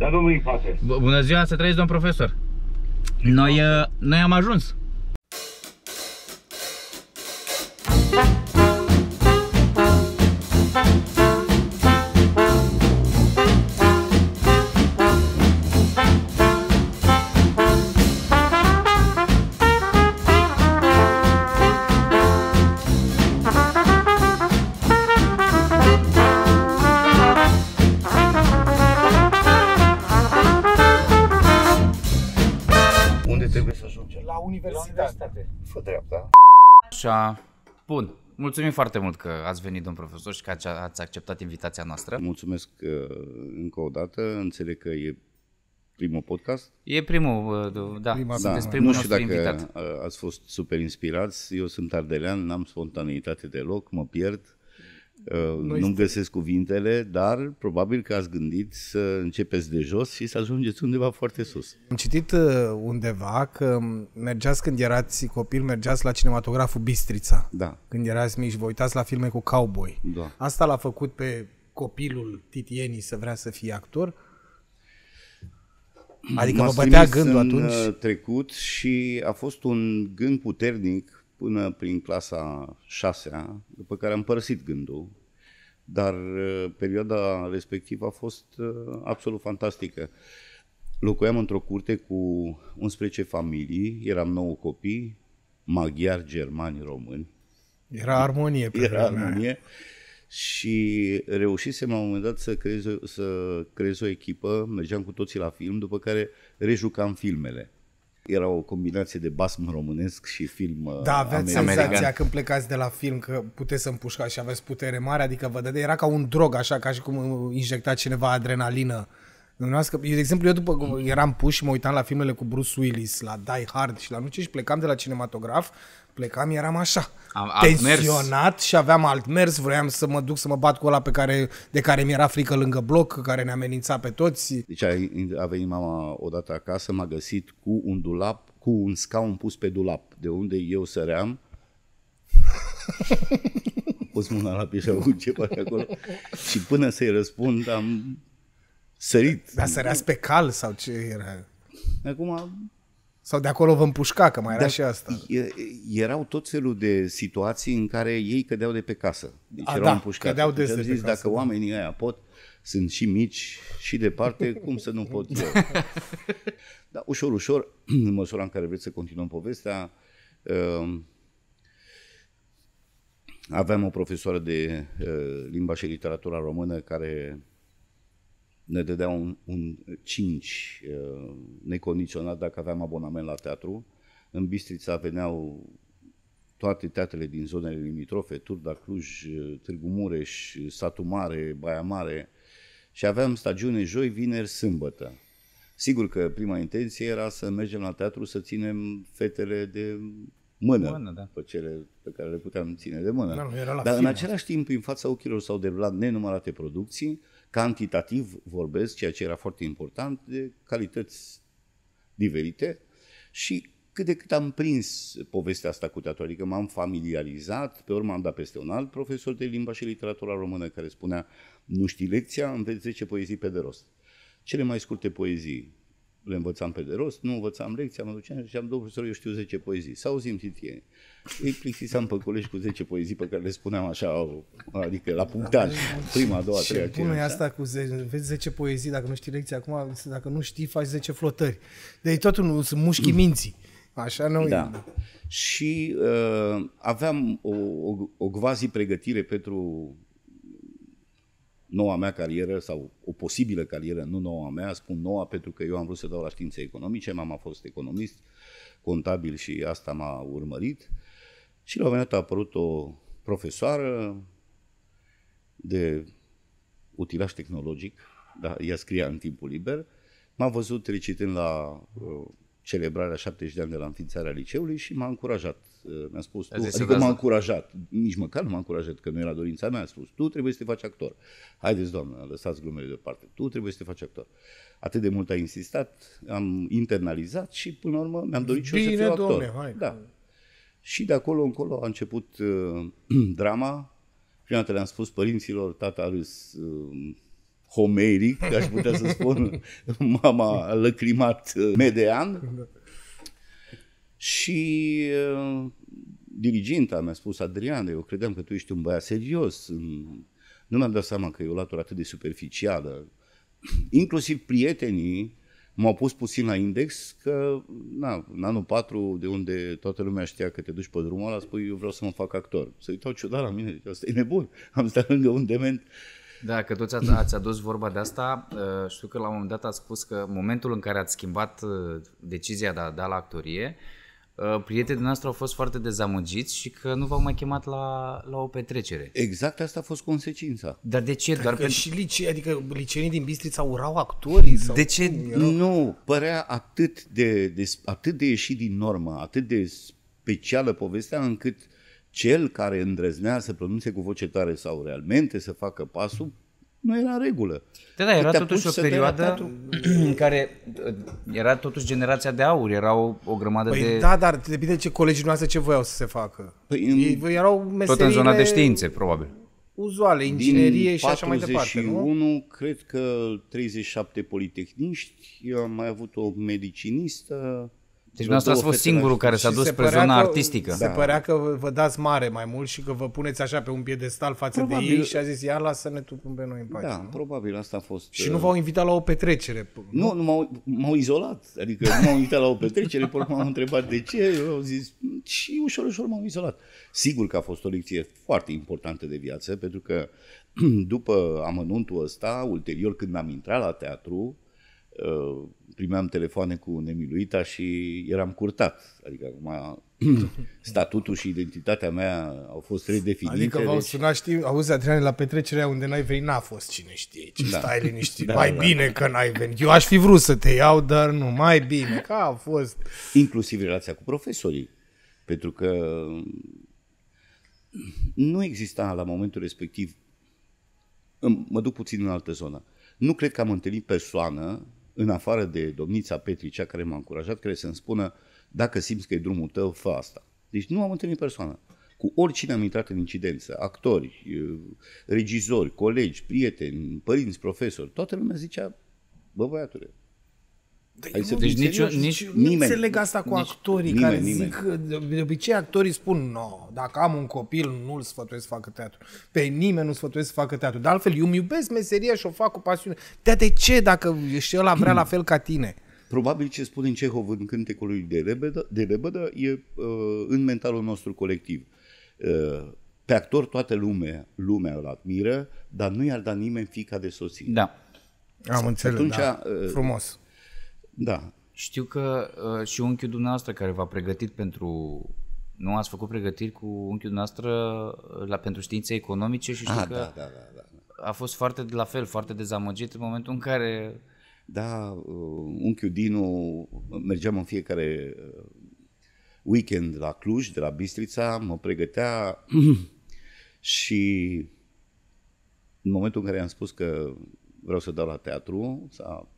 Dar domnul îi face. Bună ziua, să trăiți, domn profesor. Noi, uh, noi am ajuns. mulțumim foarte mult că ați venit, domn profesor, și că ați acceptat invitația noastră. Mulțumesc uh, încă o dată. Înțeleg că e primul podcast? E primul, uh, da. Prima, da. Sunteți primul nu știu dacă invitat. ați fost super inspirați. Eu sunt ardelean, n-am spontaneitate deloc, mă pierd. Noi nu găsesc cuvintele, dar probabil că ați gândit să începeți de jos și să ajungeți undeva foarte sus. Am citit uh, undeva că mergeați când erați copil, mergeați la cinematograful Bistrița. Da. Când erați mici, vă uitați la filme cu cowboy. Da. Asta l-a făcut pe copilul Titieni să vrea să fie actor. Adică mă bătea gândul în atunci? Uh, trecut și a fost un gând puternic până prin clasa 6 după care am părăsit gândul, dar uh, perioada respectivă a fost uh, absolut fantastică. Locuiam într-o curte cu 11 familii, eram 9 copii, maghiari, germani, români. Era armonie pe Era armonie. Și reușisem la un moment dat să creez, să creez o echipă, mergeam cu toții la film, după care rejucam filmele era o combinație de basm românesc și film uh, Da, aveți american. senzația când plecați de la film că puteți să împușcați și aveți putere mare, adică vă dădea, era ca un drog, așa ca și cum injecta cineva adrenalină. eu, de exemplu, eu după eram puș, și mă uitam la filmele cu Bruce Willis, la Die Hard și la nu ce, și plecam de la cinematograf Plecam, eram așa. Am, tensionat și aveam alt mers, vroiam să mă duc să mă bat cu ăla pe care, de care mi-era frică lângă bloc, care ne amenința pe toți. Deci a, a venit mama odată acasă, m-a găsit cu un dulap, cu un scaun pus pe dulap, de unde eu săream. pus mâna la pișa cu ceva acolo și până să-i răspund am sărit. Dar săreați pe cal sau ce era? Acum sau de acolo vă împușca, că mai era da, și asta. Erau tot felul de situații în care ei cădeau de pe casă. Deci A, erau da, împușcați. Cădeau de, de zis, pe casă, dacă da. oamenii aia pot, sunt și mici și departe, cum să nu pot eu? Dar ușor, ușor, în măsura în care vreți să continuăm povestea, um, aveam o profesoară de uh, limba și literatura română care ne dădea un, un 5 uh, necondiționat dacă aveam abonament la teatru. În Bistrița veneau toate teatrele din zonele limitrofe, Turda, Cluj, uh, Târgu Mureș, uh, Satu Mare, Baia Mare și aveam stagiune joi, vineri, sâmbătă. Sigur că prima intenție era să mergem la teatru să ținem fetele de mână, mână da. pe cele pe care le puteam ține de mână. Da, Dar film. în același timp, în fața ochilor s-au derulat nenumărate producții, cantitativ vorbesc, ceea ce era foarte important, de calități diferite și cât de cât am prins povestea asta cu teatru, adică m-am familiarizat, pe urmă am dat peste un alt profesor de limba și literatura română care spunea, nu știi lecția, înveți 10 poezii pe de rost. Cele mai scurte poezii le învățam pe de rost, nu învățam lecția, mă duceam și ziceam, domnul profesor, eu știu 10 poezii, sau zim titieni. Îi plictisam pe colegi cu 10 poezii pe care le spuneam așa, adică la punctaj, prima, a doua, treia. cum e asta da? cu 10, 10 poezii, dacă nu știi lecția acum, dacă nu știi, faci 10 flotări. Deci totul nu, sunt mușchi minții. Așa nu da. E. Și uh, aveam o, o, o gvazi pregătire pentru noua mea carieră sau o posibilă carieră, nu noua mea, spun noua pentru că eu am vrut să dau la științe economice, mama a fost economist, contabil și asta m-a urmărit. Și la un moment dat a apărut o profesoară de utilaj tehnologic, da, ea scria în timpul liber, m-a văzut recitând la uh, celebrarea 70 de ani de la înființarea liceului și m-a încurajat. Uh, mi-a spus tu, adică m-a încurajat, nici măcar nu m-a încurajat, că nu era dorința mea, a spus tu trebuie să te faci actor. Haideți, doamnă, lăsați glumele deoparte, tu trebuie să te faci actor. Atât de mult a insistat, am internalizat și până la urmă mi-am dorit și eu să fiu actor. Domne, hai. Da. Și de acolo încolo a început uh, drama. Prima dată le-am spus părinților, tata a râs, uh, homeric, aș putea să spun, mama lăcrimat uh, Medean. Și uh, diriginta mi-a spus, Adrian, eu credeam că tu ești un băiat serios. Nu mi-am dat seama că e o latură atât de superficială. Inclusiv prietenii m-au pus puțin la index că, na, în anul 4, de unde toată lumea știa că te duci pe drumul ăla, spui, eu vreau să mă fac actor. Să uitau ciudat la mine, zic, asta e nebun, am stat lângă un dement. Uh, da, că toți ați, adus vorba de asta. Uh, știu că la un moment dat ați spus că momentul în care ați schimbat uh, decizia de a da la actorie, uh, prietenii noastre au fost foarte dezamăgiți și că nu v-au mai chemat la, la o petrecere. Exact asta a fost consecința. Dar de ce? Dar Doar că pentru... și lice, adică liceenii din Bistrița urau actorii? Sau de ce? Cum? Nu, părea atât de, de, atât de ieșit din normă, atât de specială povestea încât uh, cel care îndrăznea să pronunțe cu voce tare sau realmente să facă pasul, nu era regulă. Da, da, era totuși o perioadă în care uh, era totuși generația de aur, erau o grămadă păi de... da, dar depinde ce colegii noastre ce voiau să se facă. Păi în... Ei erau meserile... Tot în zona de științe, probabil. Uzuale, inginerie Din și așa mai departe, nu? 41, cred că 37 politehniști, eu am mai avut o medicinistă, deci dumneavoastră ați fost singurul care s-a dus spre zona că, artistică. Se da. părea că vă, dați mare mai mult și că vă puneți așa pe un piedestal față probabil, de ei și a zis, ia lasă-ne tu pe noi în pace. Da, nu? probabil asta a fost. Și nu uh, v-au invitat la o petrecere? Nu, nu, m-au, m-au izolat. Adică nu m-au invitat la o petrecere, până m-au întrebat de ce, eu au zis și ușor, ușor m-au izolat. Sigur că a fost o lecție foarte importantă de viață, pentru că după amănuntul ăsta, ulterior când am intrat la teatru, uh, primeam telefoane cu nemiluita și eram curtat. Adică acum statutul și identitatea mea au fost redefinite. Adică v-au deci... sunat, știi, auzi Adrian, la petrecerea unde n-ai venit n-a fost cine știe ce, da. stai liniștit, da, mai da, bine da. că n-ai venit. Eu aș fi vrut să te iau, dar nu, mai bine că a fost. Inclusiv relația cu profesorii, pentru că nu exista la momentul respectiv, mă duc puțin în altă zonă, nu cred că am întâlnit persoană în afară de domnița Petricea care m-a încurajat, care să-mi spună dacă simți că e drumul tău, fă asta. Deci nu am întâlnit persoană. Cu oricine am intrat în incidență, actori, eh, regizori, colegi, prieteni, părinți, profesori, toată lumea zicea, bă băiatule, dar adică, deci nici, nici, nici, nu nimeni, înțeleg asta cu nici, actorii nimeni, care nimeni. zic, de obicei actorii spun, no, dacă am un copil, nu-l sfătuiesc să facă teatru. Pe nimeni nu sfătuiesc să facă teatru. Dar altfel, eu îmi iubesc meseria și o fac cu pasiune. Dar de ce dacă și ăla vrea la fel ca tine? Probabil ce spun în Cehov în cântecul lui de rebedă, de rebedă e uh, în mentalul nostru colectiv. Uh, pe actor toată lumea, lumea îl admiră, dar nu i-ar da nimeni fica de soție. Da. Am înțeles, Atunci, da. Uh, Frumos. Da. Știu că uh, și unchiul dumneavoastră care v-a pregătit pentru... Nu ați făcut pregătiri cu unchiul dumneavoastră uh, la, pentru științe economice și știu ah, că da, da, da, da, da. a fost foarte la fel, foarte dezamăgit în momentul în care... Da, uh, unchiul Dinu, mergeam în fiecare uh, weekend la Cluj, de la Bistrița, mă pregătea și în momentul în care am spus că vreau să dau la teatru, s-a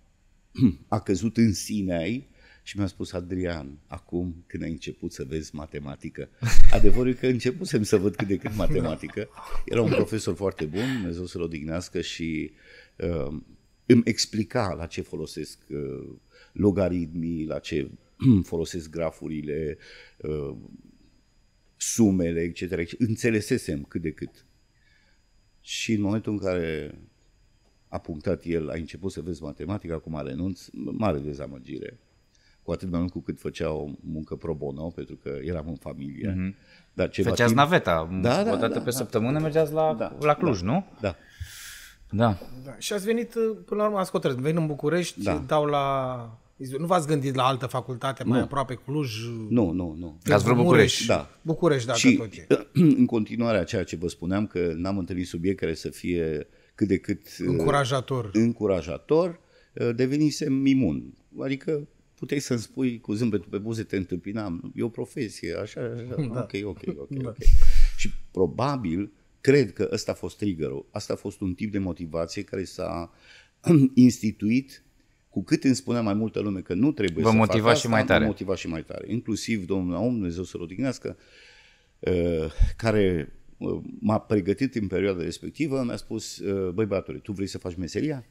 a căzut în sine și mi-a spus, Adrian, acum când ai început să vezi matematică, adevărul e că începusem să văd cât de cât matematică. Era un profesor foarte bun, Dumnezeu să-l odihnească și uh, îmi explica la ce folosesc uh, logaritmii, la ce uh, folosesc grafurile, uh, sumele, etc. Înțelesesem cât de cât. Și în momentul în care a punctat el, a început să vezi matematica, acum renunț, mare dezamăgire. Cu atât mai mult cu cât făcea o muncă pro bono, pentru că eram în familie. Mm-hmm. Dar ceva Făceați timp... naveta, da, da, o dată da, pe da, săptămână da, mergeați la, da, la Cluj, da, nu? Da. Da. da. Și ați venit, uh, până la urmă, ați hotărât. Vin în București, da. dau la... Nu v-ați gândit la altă facultate mai nu. aproape, Cluj? Nu, nu, nu. Ați vrut București? Da. București, da, și, tot e. în continuare a ceea ce vă spuneam, că n-am întâlnit subiect care să fie uh, cât de cât... Uh, încurajator. Încurajator, uh, devenisem imun. Adică puteai să-mi spui cu zâmbetul pe buze, te întâmpinam, e o profesie, așa, așa, da. ok, ok, ok, da. ok. Și probabil, cred că ăsta a fost trigger asta a fost un tip de motivație care s-a instituit cu cât îmi spunea mai multă lume că nu trebuie Vă să motiva fac asta, și mai tare. Mă motiva și mai tare. Inclusiv domnul om Dumnezeu să-l odihnească, uh, care m-a pregătit în perioada respectivă, mi-a spus, ă, băi băiatule, tu vrei să faci meseria?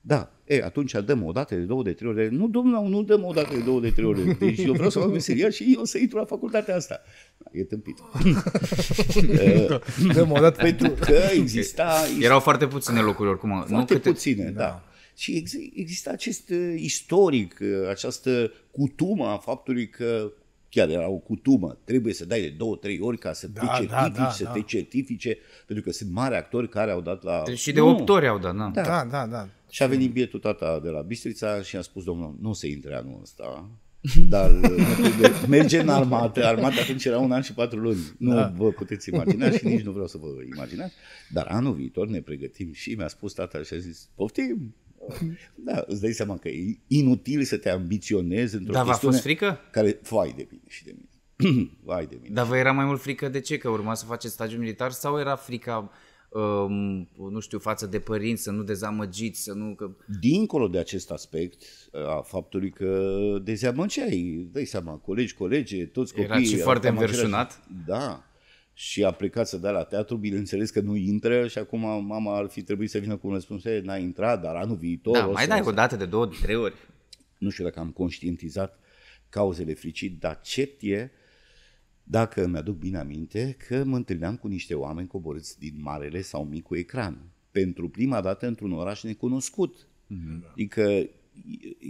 Da, e, atunci dăm o dată de două, de trei ore. Nu, domnul, nu dăm o dată de două, de trei ore. Deci eu vreau să fac meseria și eu să intru la facultatea asta. Da, e tâmpit. Ă, da, dăm o dată pentru că exista... Erau foarte puține locuri oricum. Foarte nu câte... puține, da. da. Și există acest uh, istoric, uh, această cutumă a faptului că chiar era o cutumă, trebuie să dai de două, trei ori ca să da, te certifici, da, da, da. să da. te certifice, pentru că sunt mari actori care au dat la... Deci și de opt ori au dat, na. da. Da, da, da. Și a venit bietul tata de la Bistrița și a spus, domnul, nu se intre anul ăsta, dar uh, merge în armată. Armata atunci era un an și patru luni. Nu da. vă puteți imagina și nici nu vreau să vă imaginați. Dar anul viitor ne pregătim și mi-a spus tata și a zis, poftim, da, îți dai seama că e inutil să te ambiționezi într-o Dar v-a fost frică? Care, vai de mine și de mine. vai de mine. Dar vă era mai mult frică de ce? Că urma să faceți stagiu militar sau era frica um, nu știu, față de părinți, să nu dezamăgiți, să nu... Că... Dincolo de acest aspect, a faptului că dezamăgeai, dai seama, colegi, colege, toți copiii... Era și foarte înverșunat? Da, și a plecat să dea la teatru, bineînțeles că nu intră și acum mama ar fi trebuit să vină cu un răspuns, n-a intrat, dar anul viitor... Da, mai dai o dată de două, de trei ori. Nu știu dacă am conștientizat cauzele fricii, dar cert e, dacă mi-aduc bine aminte, că mă întâlneam cu niște oameni coborâți din marele sau micul ecran. Pentru prima dată într-un oraș necunoscut. Mm-hmm. Adică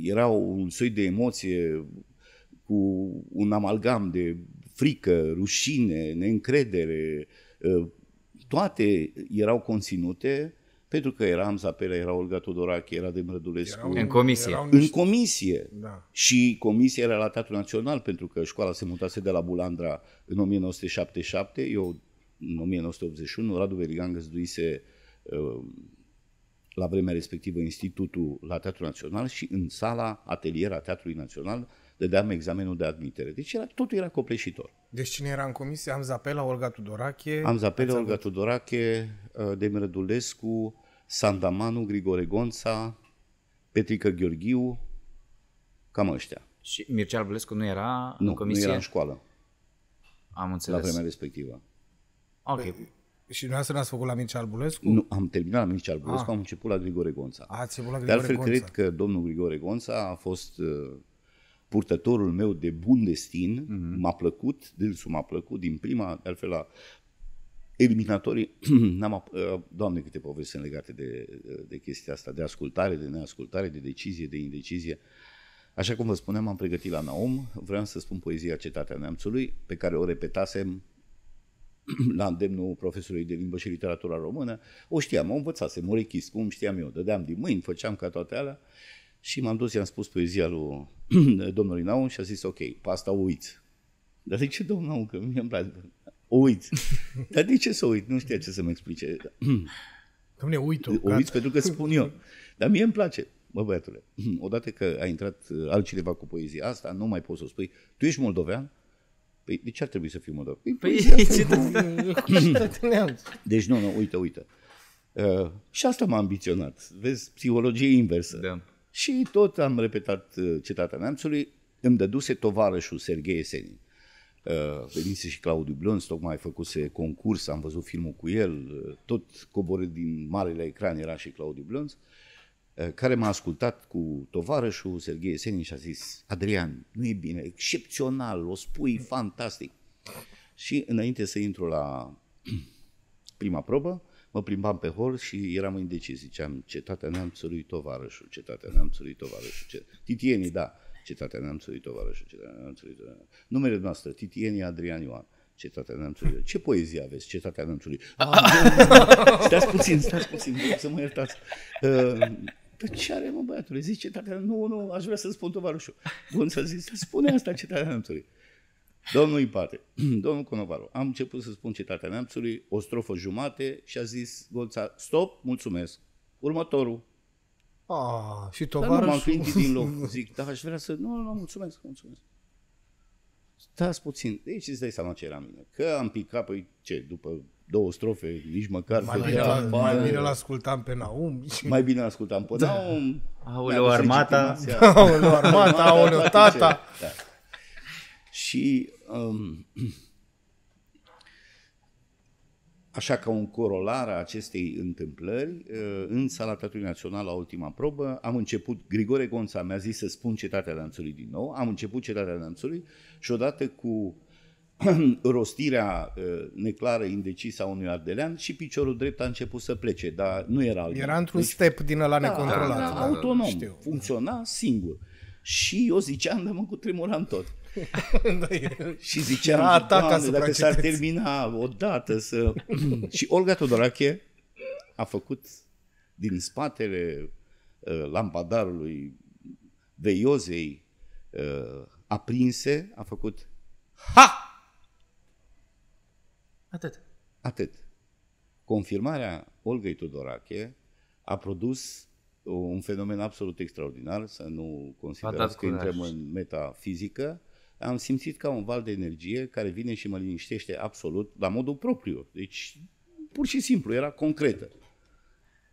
era un soi de emoție cu un amalgam de frică, rușine, neîncredere, ă, toate erau conținute pentru că era Amzapela, era Olga Todorache, era Demrădulescu. Erau, în comisie. niște... În comisie. Da. Și comisia era la Teatrul Național, pentru că școala se mutase de la Bulandra în 1977. Eu, în 1981, Radu Verigan găzduise ă, la vremea respectivă institutul la Teatrul Național și în sala, ateliera Teatrului Național, dădeam examenul de admitere. Deci era, totul era copleșitor. Deci cine era în comisie? Am Zapela, Olga Tudorache? Am Zapela, Olga avut... Tudorache, uh, Demir Rădulescu, Sandamanu, Grigore Gonța, Petrică Gheorghiu, cam ăștia. Și Mircea Albulescu nu era nu, în comisie? Nu, era în școală. Am înțeles. La vremea respectivă. Ok. Păi, și dumneavoastră n-ați făcut la Mircea Albulescu? Nu, am terminat la Mircea Albulescu, ah. am început la Grigore Gonța. Ați început la Grigore De altfel, Gonța. cred că domnul Grigore Gonța a fost uh, purtătorul meu de bun destin, mm-hmm. m-a plăcut, dânsul m-a plăcut din prima, de altfel la eliminatorii, n-am uh, doamne câte povesti sunt legate de, uh, de chestia asta, de ascultare, de neascultare, de decizie, de indecizie. Așa cum vă spuneam, am pregătit la Naum, vreau să spun poezia Cetatea Neamțului, pe care o repetasem la îndemnul profesorului de limbă și literatura română, o știam, o învățasem, o rechis, cum știam eu, dădeam din mâini, făceam ca toate alea și m-am dus, i-am spus poezia lui domnului Naum și a zis, ok, pe asta uiți. Dar de ce, domnul Naum, că mi îmi place? O Dar de ce să uit? Nu știa ce să-mi explice. Domne, uit-o. O pentru că spun eu. Dar mie îmi place. Bă, băiatule, odată că a intrat uh, altcineva cu poezia asta, nu mai poți să o spui. Tu ești moldovean? Păi, de ce ar trebui să fiu moldovean? Păi, păi ce Deci nu, nu, uite, uite. Uh, și asta m-a ambiționat. Vezi, psihologie inversă. Da. Și tot am repetat uh, cetatea neamțului, îmi dăduse tovarășul Serghei Senin. Uh, venise și Claudiu Blons, tocmai făcuse concurs, am văzut filmul cu el, uh, tot coborât din marele ecran era și Claudiu Blons, care m-a ascultat cu tovarășul Serghei Senin și a zis, Adrian, nu e bine, excepțional, o spui fantastic. Și înainte să intru la prima probă, mă plimbam pe hol și eram indecis, ziceam Cetatea Neamțului Tovarășul, Cetatea Neamțului Tovarășul, cet... Titienii, da, Cetatea Neamțului Tovarășul, Cetatea Neamțului Tovarășul. Numele noastră, Titienii Adrian Ioan. Cetatea Neamțului. Ce poezie aveți, Cetatea Neamțului? Ah. stați puțin, stați puțin, să mă iertați. Uh, ă, dar păi ce are, mă, băiatule? Zice, tata, nu, nu, aș vrea să spun tovarășul. Bun, să zic, spune asta, cetatea neamțului. Domnul Ipate, domnul Conovaru, am început să spun citatea neamțului, o strofă jumate și a zis Golța, stop, mulțumesc, următorul. Ah, și tovarășul. Dar nu m-am din loc. Zic, da, aș vrea să... Nu, nu, mulțumesc, mulțumesc. Stați puțin. Deci îți dai seama ce era mine. Că am picat, păi ce, după două strofe, nici măcar... Mai, bine, la, mai bine l-ascultam pe Naum. Mai bine l-ascultam pe da. Naum. Aoleu, armata. Aoleu, armata, aoleu, tata. Da. Și um, Așa ca un corolar a acestei întâmplări, uh, în sala Teatrului Național la ultima probă, am început, Grigore Gonța mi-a zis să spun Cetatea Lanțului din nou, am început Cetatea Lanțului și odată cu rostirea uh, neclară, indecisă a unui ardelean și piciorul drept a început să plece, dar nu era altul. Era într-un deci, step din ăla da, necontrolat. Da, da, autonom, știu. funcționa singur. Și eu ziceam, dar mă tremuram tot. Da, și ziceam, A, Doamne, dacă s-ar termina odată să... și Olga Todorache a făcut din spatele uh, lampadarului veiozei uh, aprinse, a făcut Ha! Atât. Atât. Confirmarea Olgăi Tudorache a produs un fenomen absolut extraordinar, să nu considerați că intrăm da. în metafizică, am simțit ca un val de energie care vine și mă liniștește absolut la modul propriu. Deci, pur și simplu, era concretă.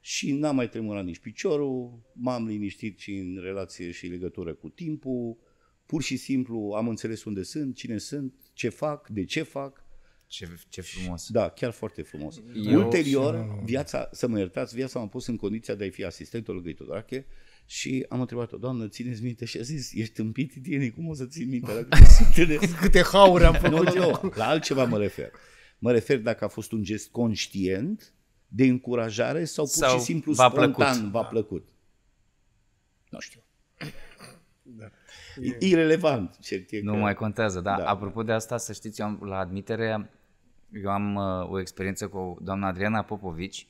Și n-am mai tremurat nici piciorul, m-am liniștit și în relație și legătură cu timpul, pur și simplu am înțeles unde sunt, cine sunt, ce fac, de ce fac. Ce, ce frumos. Da, chiar foarte frumos. Eu Ulterior, și... viața, să mă iertați, viața m-a pus în condiția de a fi asistentul lui Găitorache, și am întrebat-o, doamnă, țineți minte? Și a zis, ești tâmpit, Tieni, cum o să țin minte? La Câte hauri am făcut eu. la altceva mă refer. Mă refer dacă a fost un gest conștient de încurajare sau pur sau și simplu v-a spontan plăcut. v-a da. plăcut. Nu știu. Da. E irelevant, cert e Nu că... mai contează, dar da. apropo de asta, să știți, eu am, la admitere, eu am uh, o experiență cu doamna Adriana Popovici, uh,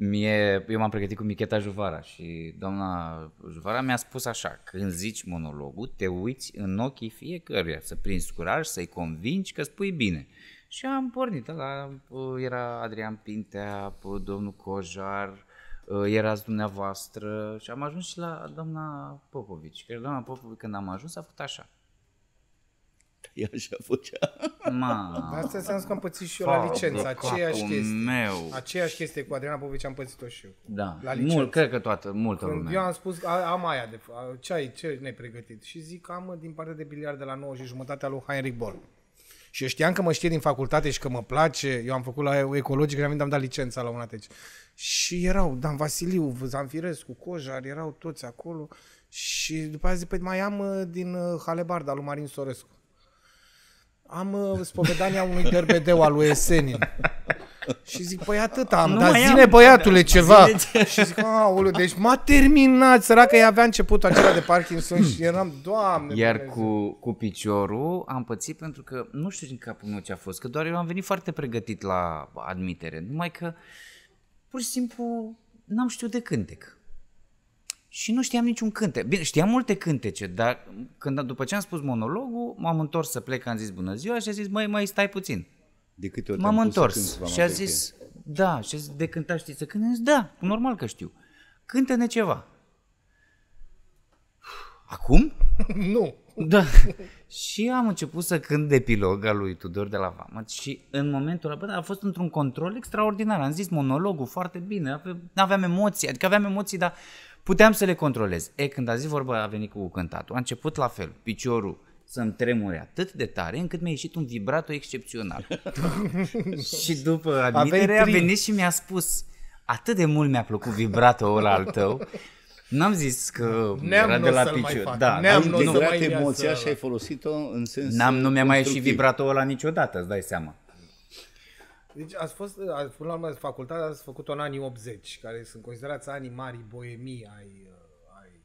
Mie, eu m-am pregătit cu Micheta Juvara și doamna Juvara mi-a spus așa, când zici monologul, te uiți în ochii fiecăruia, să prinzi curaj, să-i convingi că spui bine. Și am pornit, la, era Adrian Pintea, domnul Cojar, ă, erați dumneavoastră și am ajuns și la doamna Popovici. Că doamna Popovici, când am ajuns, a făcut așa ea păi așa făcea. Ma. Asta înseamnă că am pățit și eu Fa, la licență, aceeași chestie. Meu. Aceeași chestie cu Adriana Popovici am pățit-o și eu. Da, la licență. Mult, cred că toată, multă Când lumea. Eu am spus, am aia, de, ce ai, ce ne-ai pregătit? Și zic, am din partea de biliard de la 9 și jumătatea lui Heinrich Boll. Și eu știam că mă știe din facultate și că mă place. Eu am făcut la ecologic, am am dat licența la ATC. Și erau Dan Vasiliu, Zanfirescu, Cojar, erau toți acolo. Și după aia zic, păi mai am din uh, Halebarda lui Marin Sorescu am uh, spovedania unui derbedeu al lui Esenin. Și zic, păi atât am, nu dar zine am, băiatule ceva. Zine și zic, aoleu, deci m-a terminat, săracă, ea avea început acela de Parkinson și eram, doamne. Iar cu, cu piciorul am pățit pentru că, nu știu din capul meu ce a fost, că doar eu am venit foarte pregătit la admitere, numai că pur și simplu n-am știut de cântec și nu știam niciun cântec. Bine, știam multe cântece, dar când, după ce am spus monologul, m-am întors să plec, am zis bună ziua și a zis, măi, mai stai puțin. De câte ori M-am întors și a zis, da, și a zis, de cânta știți să cânti? Zis, da, normal că știu. Cântă-ne ceva. Acum? nu. Da. și am început să cânt de piloga lui Tudor de la Vamă și în momentul ăla a fost într-un control extraordinar. Am zis monologul foarte bine, aveam emoții, adică aveam emoții, dar puteam să le controlez. E, când a zis vorba, a venit cu cântatul. A început la fel, piciorul să-mi tremure atât de tare încât mi-a ieșit un vibrato excepțional. și după admitere a venit și mi-a spus atât de mult mi-a plăcut vibrato ăla al tău N-am zis că Neam era de la picior. Da, Neam nu, nu, emoția și ai folosit-o în sens N-am, nu mi-a mai ieșit vibrato ăla niciodată, îți dai seama. Deci ați fost, până la urmă, facultatea ați făcut-o în anii 80, care sunt considerați anii mari boemii ai, ai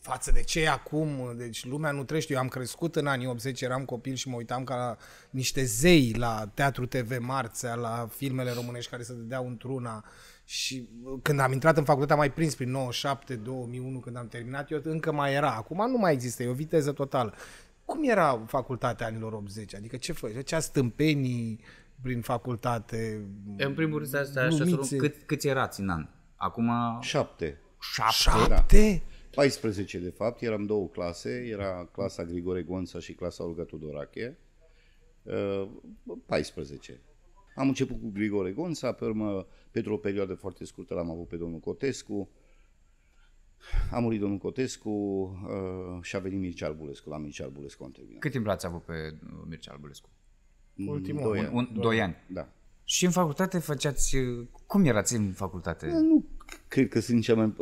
față de ce acum, deci lumea nu trește. Eu am crescut în anii 80, eram copil și mă uitam ca la niște zei la Teatru TV Marțea, la filmele românești care se dădeau într-una. Și uh, când am intrat în facultate, am mai prins prin 97, 2001, când am terminat, eu încă mai era. Acum nu mai există, e o viteză totală. Cum era facultatea anilor 80? Adică ce făcea? Ce stâmpenii? prin facultate? În primul rând, asta, așa, cât, câți erați în an? Acum... Șapte. Șapte? Șapte? Da. 14, de fapt, eram două clase, era clasa Grigore Gonța și clasa Olga Tudorache. 14. Uh, am început cu Grigore Gonța, pe urmă, pentru o perioadă foarte scurtă l-am avut pe domnul Cotescu, a murit domnul Cotescu uh, și a venit Mircea Albulescu, la Mircea Albulescu am Cât timp l-ați avut pe uh, Mircea Albulescu? Ultimul. Doi, un, un, doi, doi ani. Da. Și în facultate făceați... Cum erați în facultate? Da, nu cred că sunt cea mai...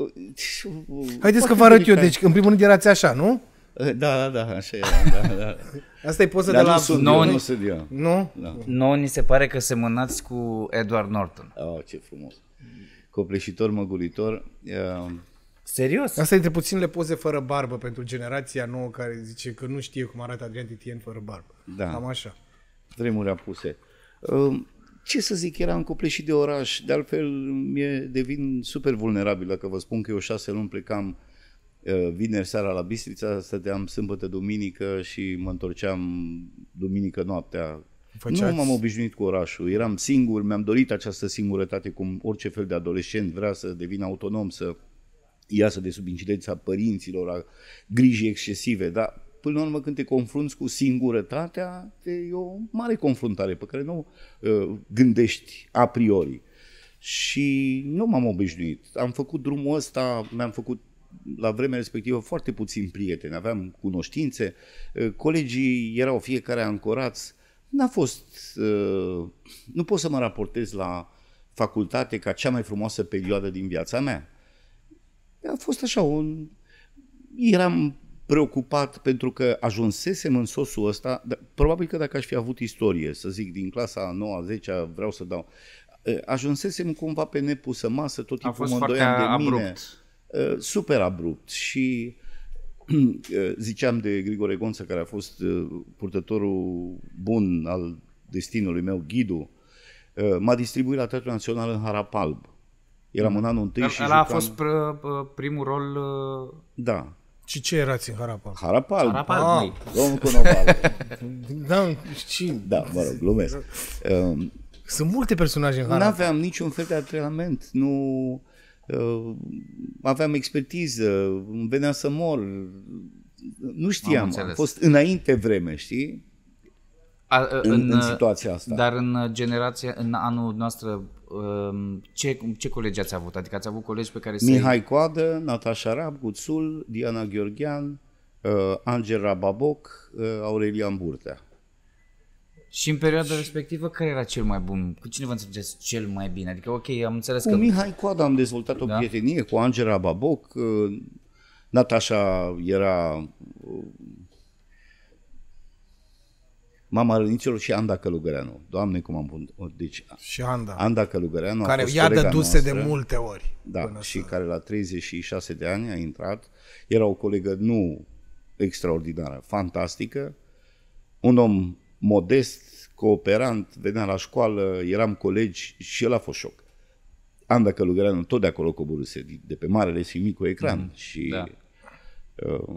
Haideți că vă arăt eu. Deci, în primul rând erați așa, nu? Da, da, da, așa era, da, da. Asta e poza de la... Nu sunt nouă, eu, nu sunt eu. Nu? Da. ni se pare că semănați cu Edward Norton. Oh, ce frumos. Copleșitor, măguritor. Ehm. Serios? Asta e între puținele poze fără barbă pentru generația nouă care zice că nu știe cum arată Adrian Titien fără barbă. Da. Cam așa vremuri apuse. Ehm, ce să zic, eram copleșit de oraș, de altfel mie devin super vulnerabil dacă vă spun că eu șase luni plecam ehm, vineri seara la Bistrița, stăteam sâmbătă, duminică și mă întorceam duminică noaptea. Făceați... Nu m-am obișnuit cu orașul, eram singur, mi-am dorit această singurătate cum orice fel de adolescent vrea să devină autonom, să iasă de sub incidența părinților, a grijii excesive, dar Până la urmă, când te confrunți cu singurătatea, e o mare confruntare pe care nu uh, gândești a priori. Și nu m-am obișnuit. Am făcut drumul ăsta, mi-am făcut la vremea respectivă foarte puțin prieteni, aveam cunoștințe, uh, colegii erau fiecare ancorați, n-a fost, uh, nu pot să mă raportez la facultate ca cea mai frumoasă perioadă din viața mea. A fost așa, un, eram preocupat pentru că ajunsesem în sosul ăsta, dar probabil că dacă aș fi avut istorie, să zic, din clasa 9 10 vreau să dau, ajunsesem cumva pe nepusă masă, tot timpul mă îndoiam de mine. Abrupt. Super abrupt și ziceam de Grigore Gonță, care a fost purtătorul bun al destinului meu, ghidul, m-a distribuit la Teatrul Național în Harapalb. Eram mm. în anul întâi Dar, și jucam... a fost primul rol... Da, și ce erați în Harapal? Harapal, Harapal ah. măi, domnul Conoval. da, și... Da, mă rog, glumesc. Um, Sunt multe personaje în Harapal. Nu aveam niciun fel de antrenament, nu... Uh, aveam expertiză, îmi venea să mor, nu știam, am, am fost înainte vreme, știi? A, uh, în, în, în uh, situația asta. Dar în generația, în anul noastră Um, ce, ce colegi ați avut? Adică ați avut colegi pe care să Mihai Coadă, Natasha Rab, Guțul, Diana Gheorghean, uh, Angel Rababoc, uh, Aurelian Burtea. Și în perioada și... respectivă, care era cel mai bun? Cu cine vă înțelegeți cel mai bine? Adică, ok, am înțeles cu că... Cu Mihai Coadă am dezvoltat o da? prietenie, cu Angela Baboc, uh, Natasha era Mama Răniților și Anda Călugăreanu. Doamne, cum am pun... Deci, și Anda. Anda Călugăreanu Care i-a dăduse de multe ori. Da, și să... care la 36 de ani a intrat. Era o colegă nu extraordinară, fantastică. Un om modest, cooperant, venea la școală, eram colegi și el a fost șoc. Anda Călugăreanu tot de acolo coboruse, de pe marele și micul ecran. Mm, și da. uh,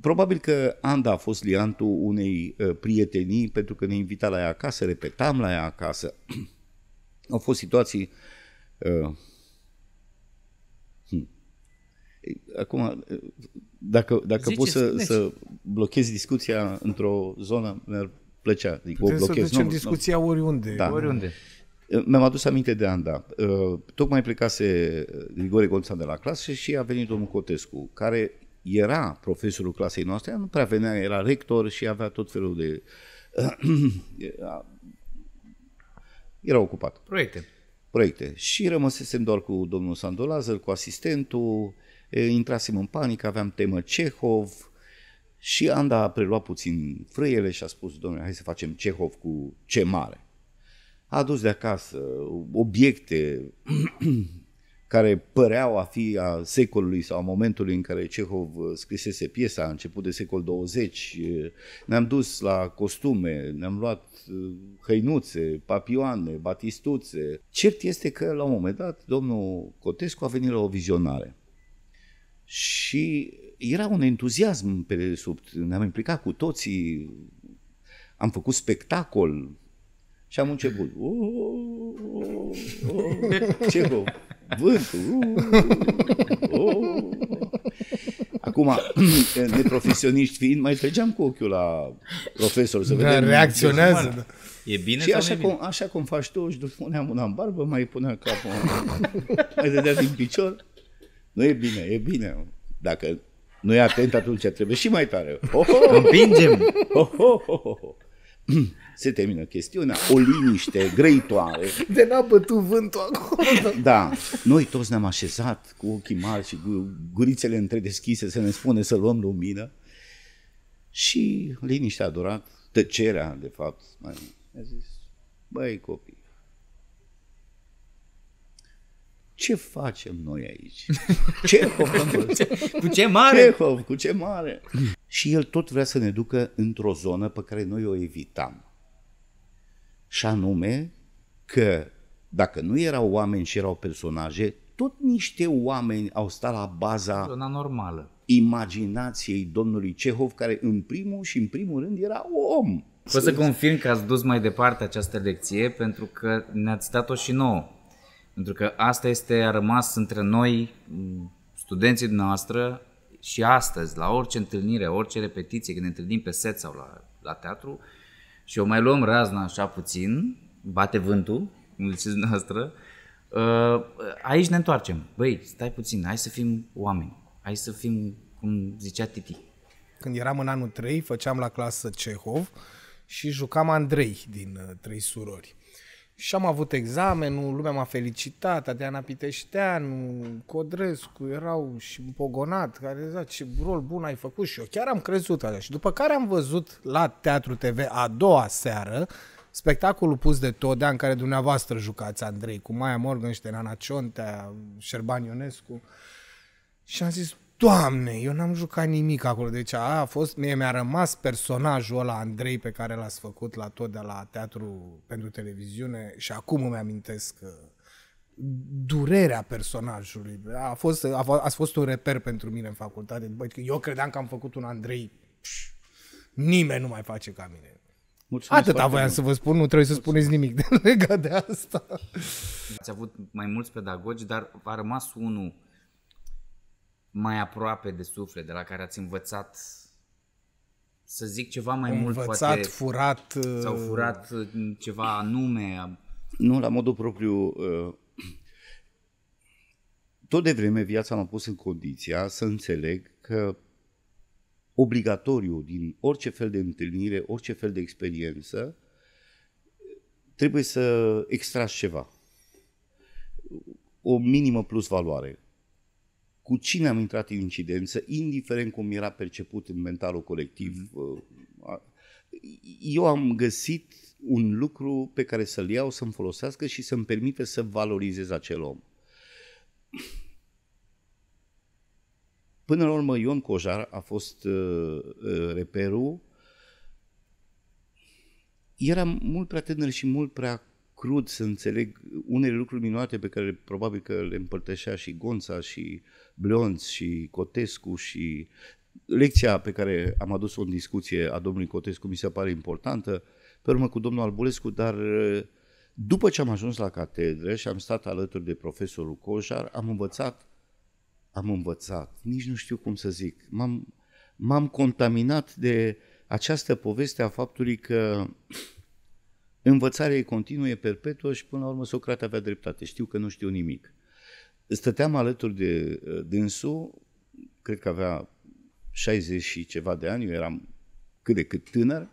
Probabil că Anda a fost liantul unei uh, prietenii pentru că ne invita la ea acasă, repetam la ea acasă. Au fost situații... Uh, hmm. Acum, uh, dacă, dacă poți să, să blochezi discuția într-o zonă, mi-ar plăcea. Adică Putem o blochez. să ducem nu, discuția nu, oriunde. Da. oriunde. Uh, mi-am adus aminte de Anda. Tocmai plecase Grigore Gonța de la clasă și a venit domnul Cotescu, care era profesorul clasei noastre, nu prea venea, era rector și avea tot felul de... era ocupat. Proiecte. Proiecte. Și rămăsesem doar cu domnul Sandu Lazar, cu asistentul, intrasem în panică, aveam temă Cehov și Anda a preluat puțin frâiele și a spus, domnule, hai să facem Cehov cu ce mare. A adus de acasă obiecte care păreau a fi a secolului sau a momentului în care Cehov uh, scrisese piesa, a început de secol 20. Uh, ne-am dus la costume, ne-am luat uh, hăinuțe, papioane, batistuțe. Cert este că la un moment dat domnul Cotescu a venit la o vizionare și era un entuziasm pe sub. Ne-am implicat cu toții, am făcut spectacol și am început. Ce Vântul. Uh, uh, uh. Acum, neprofesioniști fiind, mai trăgeam cu ochiul la profesor să da, vedem. Reacționează. E bine și așa, cum, bine? așa cum faci tu, își puneam una în barbă, mai punea capul, mai dădea din picior. Nu e bine, e bine. Dacă nu e atent, atunci trebuie și mai tare. Ho, ho! Împingem! se termină chestiunea, o liniște grăitoare. De n-a bătut vântul acolo. Da, noi toți ne-am așezat cu ochii mari și cu gurițele întredeschise să ne spune să luăm lumină. Și liniștea a durat, tăcerea, de fapt, mai a zis, băi copii, ce facem noi aici? Cehov, cu ce, cu ce mare! Ce, cu ce mare! Și el tot vrea să ne ducă într-o zonă pe care noi o evitam și anume că dacă nu erau oameni și erau personaje, tot niște oameni au stat la baza Zona normală. imaginației domnului Cehov, care în primul și în primul rând era om. Vă să confirm că ați dus mai departe această lecție pentru că ne-ați dat-o și nouă. Pentru că asta este a rămas între noi, studenții noastre, și astăzi, la orice întâlnire, orice repetiție, când ne întâlnim pe set sau la, la teatru, și o mai luăm razna așa puțin, bate vântul, ziceți noastră, uh, aici ne întoarcem. Băi, stai puțin, hai să fim oameni, hai să fim, cum zicea Titi. Când eram în anul 3, făceam la clasă Cehov și jucam Andrei din uh, Trei Surori. Și am avut examenul, lumea m-a felicitat, Adriana Piteșteanu, Codrescu erau și împogonat, care zicea ce rol bun ai făcut și eu chiar am crezut așa. Și după care am văzut la Teatru TV a doua seară spectacolul pus de Todea în care dumneavoastră jucați, Andrei, cu Maia Morgan, Morgenstern, Ana Ciontea, Șerban Ionescu. Și am zis, Doamne, eu n-am jucat nimic acolo. Deci a, a fost, mie mi-a rămas personajul ăla Andrei pe care l-ați făcut la tot de la teatru pentru televiziune și acum îmi amintesc că uh, durerea personajului. A fost, a, a fost un reper pentru mine în facultate. Bă, eu credeam că am făcut un Andrei. Pș, nimeni nu mai face ca mine. Mulțumesc Atâta voiam să vă spun, nu trebuie să spuneți nimic de legat de asta. Ați avut mai mulți pedagogi, dar a rămas unul mai aproape de suflet, de la care ați învățat să zic ceva mai învățat, mult, poate... furat... Sau uh, furat ceva anume... Nu, la modul propriu... Uh, tot de vreme viața m-a pus în condiția să înțeleg că obligatoriu din orice fel de întâlnire, orice fel de experiență, trebuie să extragi ceva. O minimă plus valoare cu cine am intrat în incidență, indiferent cum era perceput în mentalul colectiv. Mhm. Uh, eu am găsit un lucru pe care să-l iau, să-mi folosească și să-mi permite să valorizez acel om. Până la urmă, Ion Cojar a fost uh, uh, reperul. Era mult prea tânăr și mult prea crud să înțeleg unele lucruri minunate pe care probabil că le împărtășea și Gonța și Blionț și Cotescu și lecția pe care am adus-o în discuție a domnului Cotescu mi se pare importantă, pe urmă cu domnul Albulescu, dar după ce am ajuns la catedră și am stat alături de profesorul Cojar, am învățat, am învățat, nici nu știu cum să zic, m-am, m-am contaminat de această poveste a faptului că Învățarea e continuă, e perpetuă și până la urmă Socrate avea dreptate. Știu că nu știu nimic. Stăteam alături de uh, dânsul, cred că avea 60 și ceva de ani, eu eram cât de cât tânăr,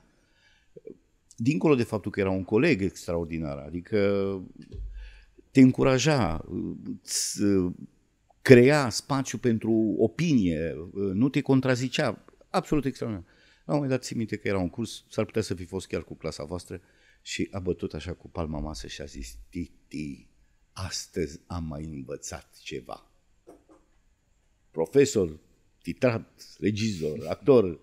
dincolo de faptul că era un coleg extraordinar, adică te încuraja, îți uh, crea spațiu pentru opinie, uh, nu te contrazicea, absolut extraordinar. La un moment dat, țin minte că era un curs, s-ar putea să fi fost chiar cu clasa voastră, uh, și a bătut așa cu palma masă și a zis, Titi, astăzi am mai învățat ceva. Profesor, titrat, regizor, actor,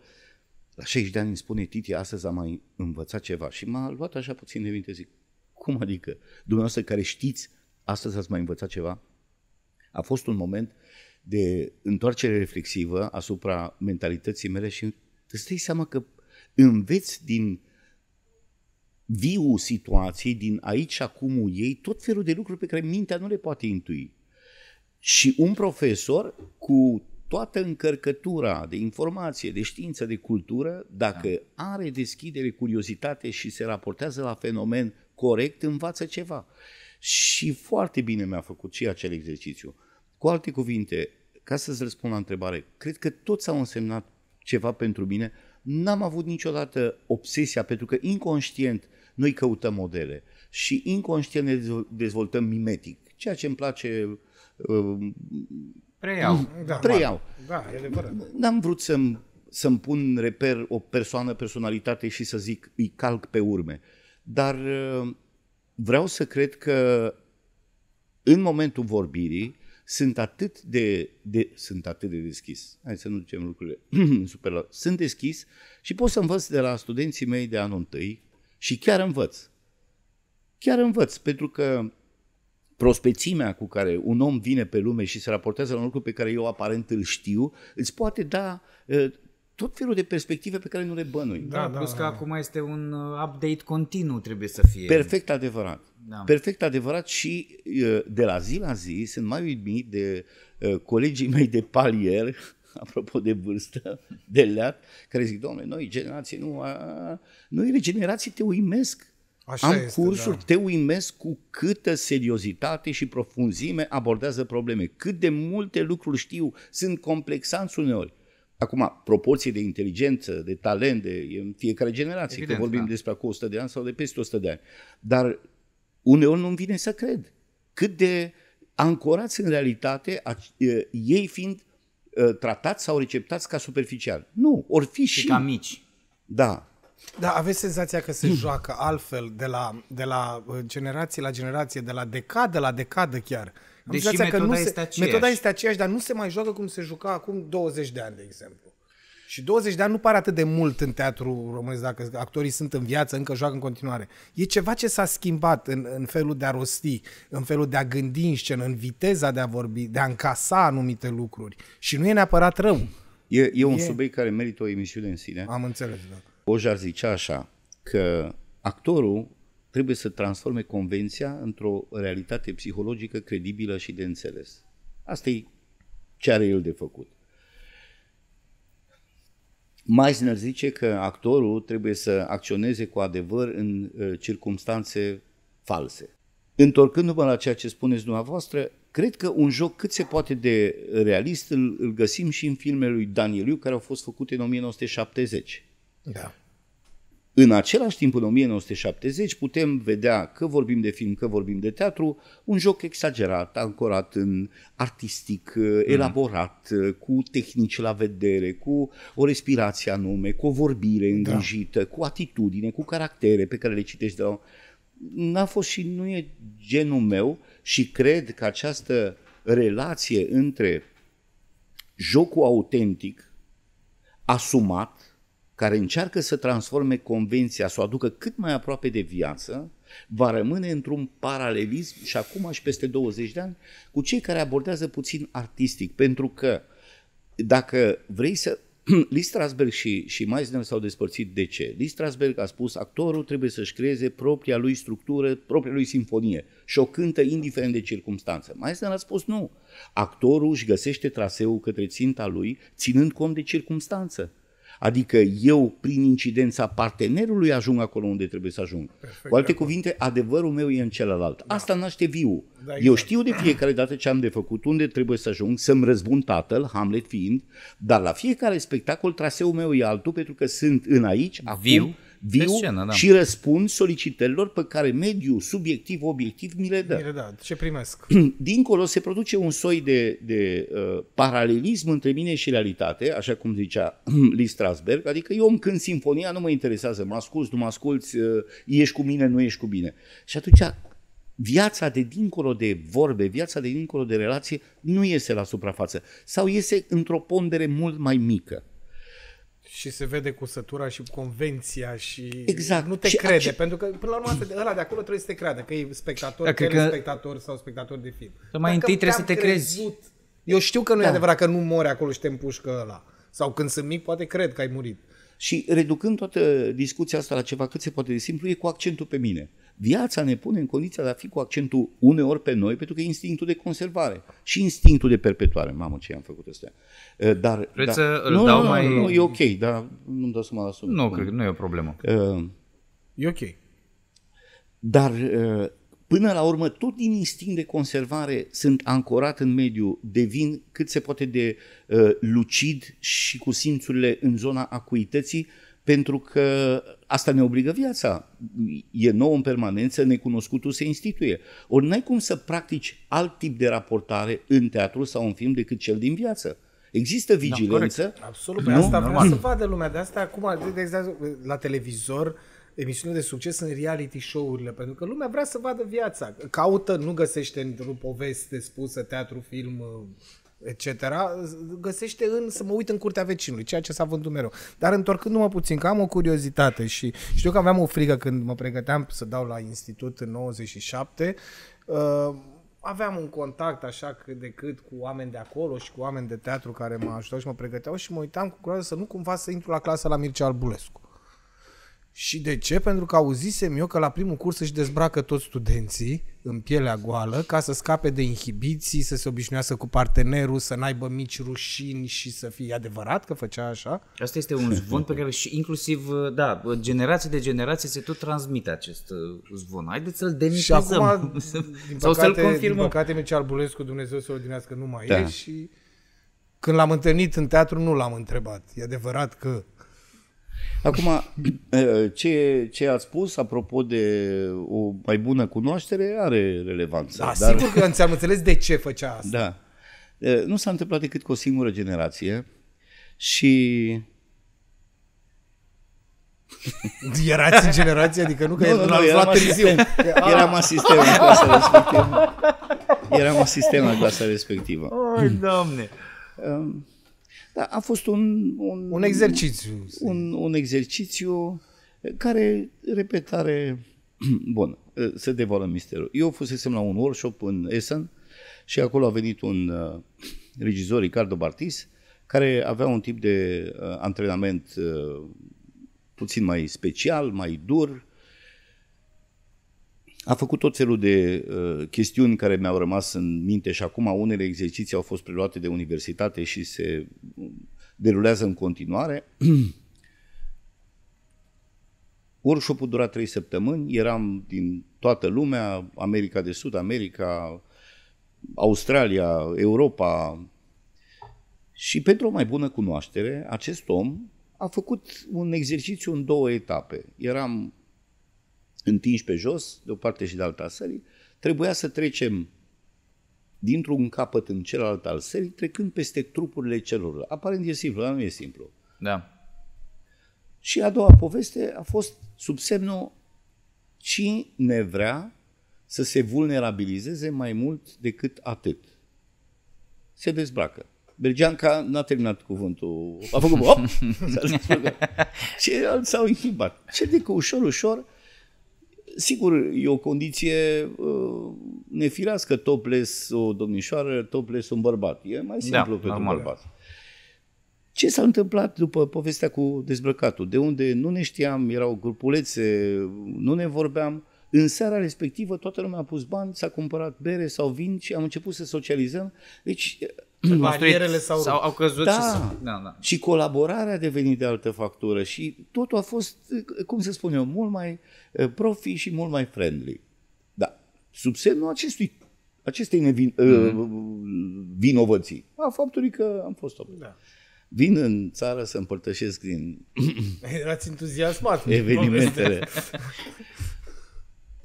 la 60 de ani îmi spune Titi, astăzi am mai învățat ceva. Și m-a luat așa puțin de minte, zic, cum adică? Dumneavoastră care știți, astăzi ați mai învățat ceva? A fost un moment de întoarcere reflexivă asupra mentalității mele și îți dai seama că înveți din viu situației, din aici și acum ei, tot felul de lucruri pe care mintea nu le poate intui. Și un profesor cu toată încărcătura de informație, de știință, de cultură, dacă da. are deschidere, curiozitate și se raportează la fenomen corect, învață ceva. Și foarte bine mi-a făcut și acel exercițiu. Cu alte cuvinte, ca să-ți răspund la întrebare, cred că toți au însemnat ceva pentru mine, n-am avut niciodată obsesia, pentru că inconștient noi căutăm modele și inconștient ne dezvoltăm mimetic, ceea ce îmi place uh, Preiau. Da, Preiau. Da, da N-am vrut să-mi, să-mi pun reper o persoană, personalitate și să zic îi calc pe urme. Dar uh, vreau să cred că în momentul vorbirii sunt atât de, de, sunt atât de deschis. Hai să nu ducem lucrurile super la... Sunt deschis și pot să învăț de la studenții mei de anul întâi și chiar învăț. Chiar învăț, pentru că prospețimea cu care un om vine pe lume și se raportează la un lucru pe care eu aparent îl știu, îți poate da ă, tot felul de perspective pe care nu le bănui. Da, da, da plus da, că da. acum este un uh, update continuu trebuie să fie. Perfect adevărat. Da. Perfect adevărat și uh, de la zi la zi sunt mai uimit de uh, colegii mei de palier, apropo de vârstă, de leat, care zic, domnule, noi generații nu... A... Noi generații te uimesc. Așa Am este, cursuri, da. te uimesc cu câtă seriozitate și profunzime abordează probleme, cât de multe lucruri știu, sunt complexanți uneori Acum, proporții de inteligență, de talent, de, e în fiecare generație, Evident, că vorbim da. despre acum 100 de ani sau de peste 100 de ani. Dar uneori nu-mi vine să cred cât de ancorați în realitate, a, e, ei fiind e, tratați sau receptați ca superficial. Nu, ori fi și... și ca mici. Da, da, aveți senzația că se joacă altfel de la, de la uh, generație la generație, de la decadă la decadă chiar. Deși metoda, că nu este aceeași. metoda este aceeași, dar nu se mai joacă cum se juca acum 20 de ani, de exemplu. Și 20 de ani nu pare atât de mult în teatru românesc, dacă actorii sunt în viață, încă joacă în continuare. E ceva ce s-a schimbat în, în felul de a rosti, în felul de a gândi în scenă, în viteza de a vorbi, de a încasa anumite lucruri. Și nu e neapărat rău. E, e un e... subiect care merită o emisiune în sine. Am înțeles, da. Ojar zicea așa, că actorul trebuie să transforme convenția într-o realitate psihologică credibilă și de înțeles. Asta e ce are el de făcut. Meisner zice că actorul trebuie să acționeze cu adevăr în uh, circumstanțe false. Întorcându-mă la ceea ce spuneți dumneavoastră, cred că un joc cât se poate de realist îl, îl găsim și în filmele lui Danieliu care au fost făcute în 1970. Da. În același timp, în 1970, putem vedea că vorbim de film, că vorbim de teatru, un joc exagerat, ancorat în artistic, uh, mhm. elaborat, mm. cu tehnici la vedere, cu o respirație anume, cu o vorbire da. îngrijită, da. cu atitudine, cu caractere pe care le citești de la... N-a fost și nu e genul meu și cred că această relație între jocul autentic, asumat, care încearcă să transforme convenția, să o aducă cât mai aproape de viață, va rămâne într-un paralelism și acum și peste 20 de ani cu cei care abordează puțin artistic, pentru că dacă vrei să Lee Strasberg și, și Meisner s-au despărțit de ce? Lee Strasberg a spus actorul trebuie să-și creeze propria lui structură, propria lui sinfonie și o cântă indiferent de circunstanță. Meisner a spus nu, actorul își găsește traseul către ținta lui ținând cont de circunstanță. Adică eu, prin incidența partenerului, ajung acolo unde trebuie să ajung. Perfect, Cu alte da. cuvinte, adevărul meu e în celălalt. Da. Asta naște viu. Da, exact. Eu știu de fiecare dată ce am de făcut, unde trebuie să ajung, să-mi răzbun tatăl, Hamlet fiind, dar la fiecare spectacol traseul meu e altul pentru că sunt în aici, acum, viu viu scenă, da. și răspund solicitărilor pe care mediul subiectiv, obiectiv, mi le dă. Mi le dă, ce primesc. Dincolo se produce un soi de, de uh, paralelism între mine și realitate, așa cum zicea Lee Strasberg, adică eu îmi cânt simfonia, nu mă interesează, mă asculți, nu mă asculți, uh, ești cu mine, nu ești cu mine. Și atunci viața de dincolo de vorbe, viața de dincolo de relație nu iese la suprafață sau iese într-o pondere mult mai mică. Și se vede cu sătura și convenția și exact. nu te și crede, și... pentru că până la urmă ăla de acolo trebuie să te creadă, că e spectator, da, că... că... sau spectator de film. Dar mai Dacă întâi trebuie să te crezut, crezi. Eu știu că nu da. e adevărat că nu mori acolo și te împușcă ăla. Sau când sunt mic, poate cred că ai murit. Și reducând toată discuția asta la ceva cât se poate de simplu, e cu accentul pe mine. Viața ne pune în condiția de a fi cu accentul uneori pe noi, pentru că e instinctul de conservare și instinctul de perpetuare. Mamă, ce am făcut ăstea. Dar, Vreți dar, să îl nu, dau nu, mai... Nu, e ok, dar nu-mi dau să la sumă. Nu, cred că nu e o problemă. Uh, e ok. Dar uh, Până la urmă, tot din instinct de conservare sunt ancorat în mediu, devin cât se poate de uh, lucid și cu simțurile în zona acuității, pentru că asta ne obligă viața. E nou în permanență, necunoscutul se instituie. Ori n-ai cum să practici alt tip de raportare în teatru sau în film decât cel din viață. Există da, vigilență. Da, Absolut, păi nu? asta vreau să vadă lumea. De asta acum, de, de, la televizor, uh, emisiune de succes în reality show-urile, pentru că lumea vrea să vadă viața. Caută, nu găsește într-o poveste spusă, teatru, film, uh, etc., găsește în să mă uit în curtea vecinului, ceea ce s-a vândut mereu. Dar întorcându-mă puțin, că am o curiozitate și știu că aveam o frică când mă pregăteam să dau la institut în 97, uh, aveam un contact așa cât de cât cu oameni de acolo și cu oameni de teatru care mă ajutau și mă pregăteau și mă uitam cu curioză să nu cumva să intru la clasă la Mircea Albulescu. Și de ce? Pentru că auzisem eu că la primul curs își dezbracă toți studenții în pielea goală ca să scape de inhibiții, să se obișnuiască cu partenerul, să n-aibă mici rușini și să fie adevărat că făcea așa. Asta este un zvon pe care și inclusiv, uh, da, generație de generație se tot transmite acest uh, zvon. Haideți să-l demitizăm. Și acum, din păcate, sau să-l confirmăm. Din păcate, Mircea Albulescu, Dumnezeu să ordinească, nu mai da. e și... Când l-am întâlnit în teatru, nu l-am întrebat. E adevărat că Acum, eh, ce, ce ați spus apropo de o mai bună cunoaștere are relevanță. Da, dar... sigur că ți-am înțeles de ce făcea asta. Da. Eh, nu s-a întâmplat decât cu o singură generație și Erați în generație? Adică nu, că nu, nu, nu eram, asistent, târziu. Ah. eram asistent în clasa respectivă. Eram asistent la clasa respectivă. Oh, doamne! Um, da, a fost un... Un, un exercițiu. Un, un exercițiu care, repet, are... Bun, ă, se devolă misterul. Eu fusesem la un workshop în Essen și acolo a venit un ă, regizor, Ricardo Bartis, care avea un tip de ă, antrenament puțin mai special, mai dur, a făcut tot felul de uh, chestiuni care mi-au rămas în minte și acum unele exerciții au fost preluate de universitate și se uh, derulează în continuare. Workshop-ul dura trei săptămâni, eram din toată lumea, America de Sud, America, Australia, Europa. Și pentru o mai bună cunoaștere, acest om a făcut un exercițiu în două etape. Eram întinși pe jos, de o parte și de alta a sării, trebuia să trecem dintr-un capăt în celălalt al sării, trecând peste trupurile celor. Aparent e simplu, dar nu e simplu. Da. Și a doua poveste a fost sub semnul cine vrea să se vulnerabilizeze mai mult decât atât. Se dezbracă. Bergeanca n-a terminat cuvântul. A făcut, hop, s-a dezbrăcat. s-au inhibat. Ce de că ușor, ușor, Sigur, e o condiție uh, nefirească, topless o domnișoară, topless un bărbat. E mai da, simplu da, pentru un bărbat. Ce s-a întâmplat după povestea cu dezbrăcatul? De unde nu ne știam, erau grupulețe, nu ne vorbeam. În seara respectivă toată lumea a pus bani, s-a cumpărat bere sau vin și am început să socializăm. Deci Mm. barierele s-au, sau au căzut da. și, da, da. și colaborarea a devenit de altă factură și totul a fost, cum să spun eu, mult mai eh, profi și mult mai friendly. Da. Sub semnul acestui, acestei nevin, eh, mm-hmm. vinovății, a faptului că am fost oprit. Da. Vin în țară să împărtășesc din... Erați entuziasmat. Evenimentele.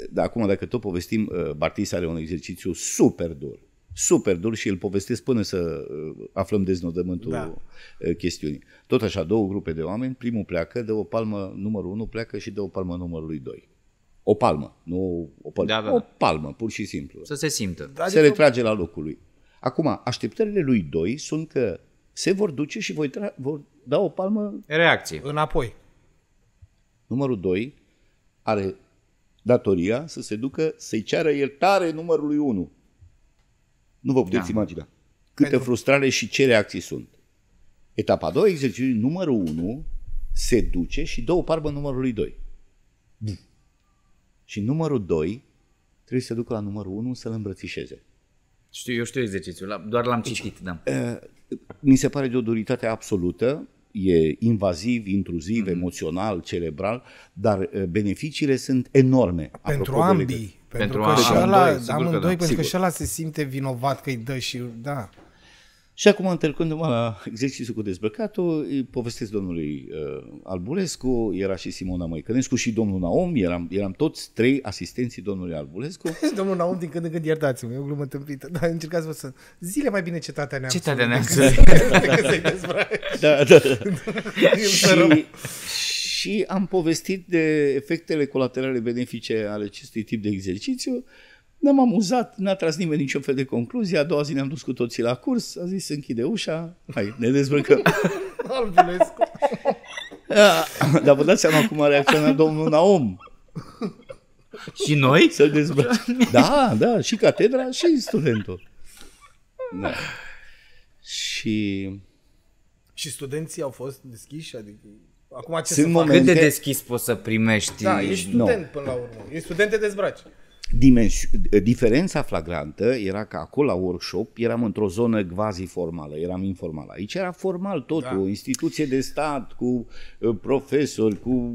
da, acum, dacă tot povestim, eh, Bartis are un exercițiu super dur super dur și îl povestesc până să uh, aflăm deznodământul da. Uh, chestiunii. Tot așa, două grupe de oameni, primul pleacă, de o palmă numărul 1, pleacă și de o palmă numărului 2. O palmă, nu o palmă, da, da, da. o palmă, pur și simplu. Să se simtă. Da, se adică- retrage la locul lui. Acum, așteptările lui 2 sunt că se vor duce și voi tra- vor da o palmă... Reacție. Înapoi. Numărul 2 are datoria să se ducă să-i ceară iertare numărului 1. Nu vă puteți da. imagina câtă Pentru... frustrare și ce reacții sunt. Etapa a doua, exercițiul numărul 1 se duce și dă o parbă numărului 2. Și numărul 2 trebuie să ducă la numărul 1 să-l îmbrățișeze. Știu, eu știu exercițiul, doar l-am citit, deci, da. Eh, mi se pare de o duritate absolută e invaziv, intruziv, mm-hmm. emoțional, cerebral, dar eh, beneficiile sunt enorme. Pentru ambii. Pentru, pentru că da, amândoi, da, pentru că și ăla se simte vinovat că îi dă și... Da. Și acum, întâlcându-mă la exercițiul cu dezbrăcatul, îi povestesc domnului uh, Albulescu, era și Simona Măicănescu și domnul Naom, eram, eram toți trei asistenții domnului Albulescu. domnul Naom, din când în când, iertați-mă, e o glumă tâmpită, dar încercați vă să... Zile mai bine cetatea neamțului. Cetatea neamțului. da, da. și, și am povestit de efectele colaterale benefice ale acestui tip de exercițiu ne-am amuzat, n-a tras nimeni niciun fel de concluzie. A doua zi ne-am dus cu toții la curs. A zis, închide ușa, hai, ne dezbrăcăm. Albulescu. Ah, dar vă dați seama cum a reacționat domnul Naum. Și noi? Să dezbrăcăm. Da, da, și catedra și studentul. Da. Și... Și studenții au fost deschiși? Adică... Acum ce Sunt să momente... Cât de deschis poți să primești? Da, ești student no. până la urmă. Ești student, de dezbraci. Dimensi- eh, diferența flagrantă era că acolo la workshop eram într-o zonă quasi formală, eram informal. Aici era formal totul, da. o instituție de stat cu eh, profesori, cu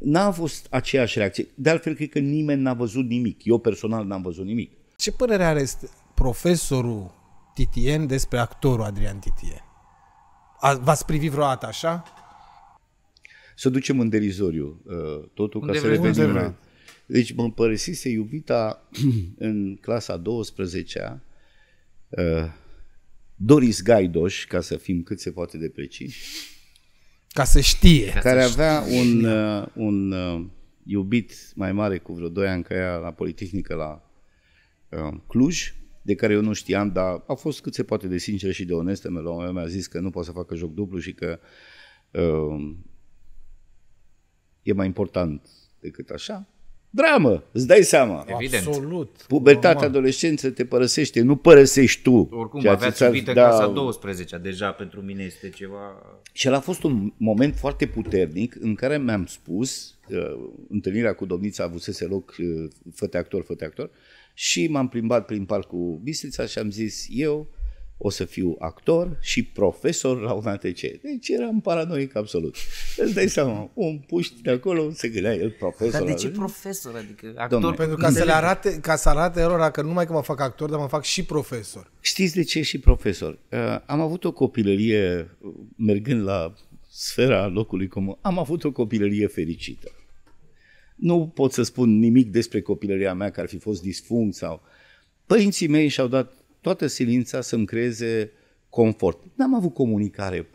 n-a fost aceeași reacție. De altfel cred că nimeni n-a văzut nimic. Eu personal n-am văzut nimic. Ce părere are profesorul Titien despre actorul Adrian Titien? V-ați privit vreodată așa? Să ducem în derizoriu uh, totul unde ca să revenim la... Deci mă părăsise iubita în clasa 12-a, uh, Doris Gaidoș, ca să fim cât se poate de preciși. Ca să știe. Care avea un, uh, un uh, iubit mai mare cu vreo 2 ani ca ea la Politehnică la Cluj, de care eu nu știam, dar a fost cât se poate de sincer și de onestă. La un mi-a zis că nu poate să facă joc dublu și că uh, e mai important decât așa. Dramă, îți dai seama. Evident. Absolut. Pubertatea, normal. adolescență te părăsește, nu părăsești tu. Oricum, avea iubită da... clasa 12 deja pentru mine este ceva... Și el a fost un moment foarte puternic în care mi-am spus, uh, întâlnirea cu domnița avusese loc, uh, făte actor, făte actor, și m-am plimbat prin parcul Bistrița și am zis, eu o să fiu actor și profesor la un ATC. Deci eram paranoic absolut. Îți dai seama, un puști de acolo, se gândea el profesor. Dar de ce profesor? Adică actor? Domne, pentru ca să, le arate, ca să arate erora că nu numai că mă fac actor, dar mă fac și profesor. Știți de ce și profesor? Uh, am avut o copilărie, uh, mergând la sfera locului comun, am avut o copilărie fericită. Nu pot să spun nimic despre copilăria mea, care ar fi fost disfunct sau... Părinții mei și-au dat toată silința să-mi creeze confort. N-am avut comunicare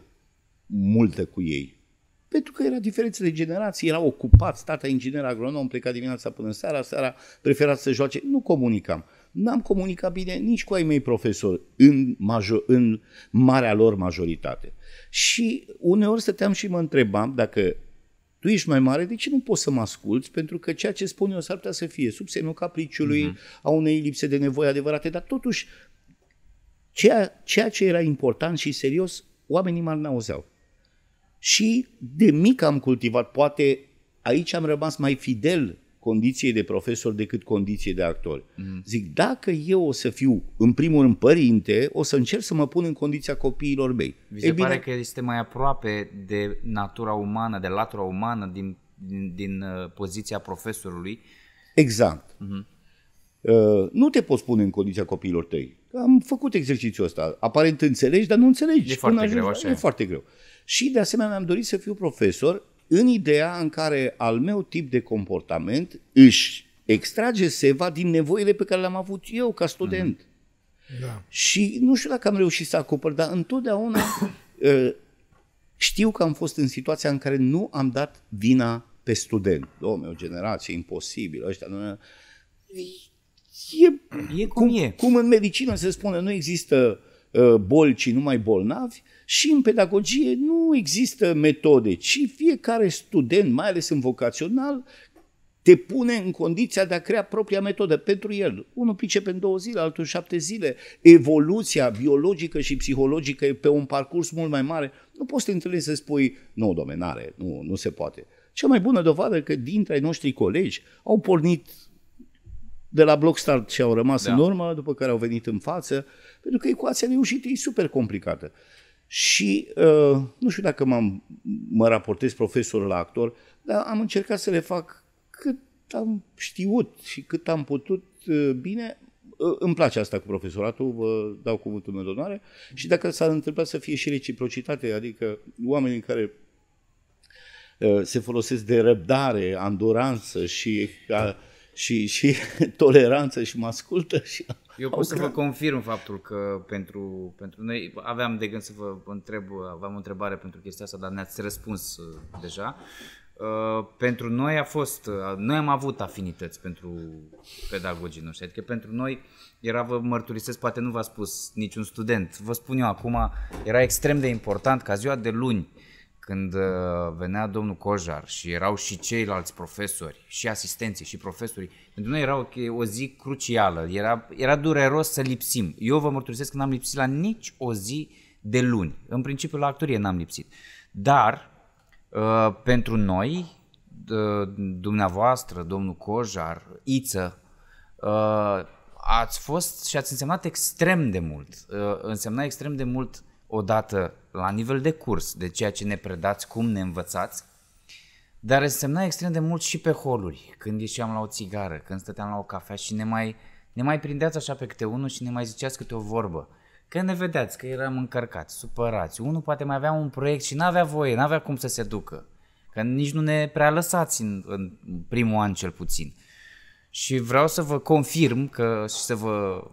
multă cu ei. Pentru că era diferență de generații, era ocupat, tata inginer agronom, pleca dimineața până seara, seara prefera să joace. Nu comunicam. N-am comunicat bine nici cu ai mei profesori, în, major, în marea lor majoritate. Și uneori stăteam și mă întrebam dacă tu ești mai mare, de ce nu poți să mă asculți? Pentru că ceea ce spun eu s-ar putea să fie sub semnul capriciului, uh-huh. a unei lipse de nevoi adevărate, dar totuși Ceea, ceea ce era important și serios, oamenii mari n-auzeau. Și de mic am cultivat, poate aici am rămas mai fidel condiției de profesor decât condiției de actor. Mm. Zic, dacă eu o să fiu, în primul rând, părinte, o să încerc să mă pun în condiția copiilor mei. Vi se e bine, pare că este mai aproape de natura umană, de latura umană din, din, din uh, poziția profesorului? Exact. Mm-hmm. Ă, nu te poți pune în condiția copiilor tăi. Am făcut exercițiul ăsta. Aparent înțelegi, dar nu înțelegi. E foarte Până greu așa. E foarte greu. Și de asemenea mi-am dorit să fiu profesor în ideea în care al meu tip de comportament își extrage seva din nevoile pe care le-am avut eu ca student. Mm-hmm. Da. Și nu știu dacă am reușit să acopăr, dar întotdeauna ă, știu că am fost în situația în care nu am dat vina pe student. Dom'le, o generație imposibilă, ăștia nu E, e cum, cum e. Cum în medicină se spune, nu există uh, boli, ci numai bolnavi, și în pedagogie nu există metode, ci fiecare student, mai ales în vocațional, te pune în condiția de a crea propria metodă pentru el. Unul pricepe în două zile, altul în șapte zile. Evoluția biologică și psihologică e pe un parcurs mult mai mare. Nu poți să te întâlnești să spui, nu, domenare, nu, nu se poate. Cea mai bună dovadă că dintre ai noștri colegi au pornit de la Blockstart și au rămas da. în urmă, după care au venit în față, pentru că ecuația reușită e super complicată. Și uh, nu știu dacă m-am, mă raportez profesor la actor, dar am încercat să le fac cât am știut și cât am putut uh, bine. Uh, îmi place asta cu profesoratul, vă dau cuvântul meu de onoare. Și dacă s-ar întâmpla să fie și reciprocitate, adică oamenii care uh, se folosesc de răbdare, anduranță și... Uh, și, și toleranță și mă ascultă. Și Eu pot să vă confirm faptul că pentru, pentru noi aveam de gând să vă întreb, aveam o întrebare pentru chestia asta, dar ne-ați răspuns uh, deja. Uh, pentru noi a fost, uh, noi am avut afinități pentru pedagogii noștri, adică pentru noi era, vă mărturisesc, poate nu v-a spus niciun student, vă spun eu acum, era extrem de important ca ziua de luni uh, când uh, venea domnul Cojar și erau și ceilalți profesori, și asistenții, și profesorii, pentru noi era o, o zi crucială, era, era dureros să lipsim. Eu vă mărturisesc că n-am lipsit la nici o zi de luni. În principiu la actorie n-am lipsit. Dar uh, pentru noi, dumneavoastră, domnul Cojar, Iță, uh, ați fost și ați însemnat extrem de mult. Însemna extrem de mult odată la nivel de curs, de ceea ce ne predați, cum ne învățați, dar însemna extrem de mult și pe holuri, când ieșeam la o țigară, când stăteam la o cafea și ne mai, ne mai prindeați așa pe câte unul și ne mai ziceați câte o vorbă. Că ne vedeați, că eram încărcați, supărați. Unul poate mai avea un proiect și n-avea voie, n-avea cum să se ducă. Că nici nu ne prea lăsați în, în primul an cel puțin. Și vreau să vă confirm că și să vă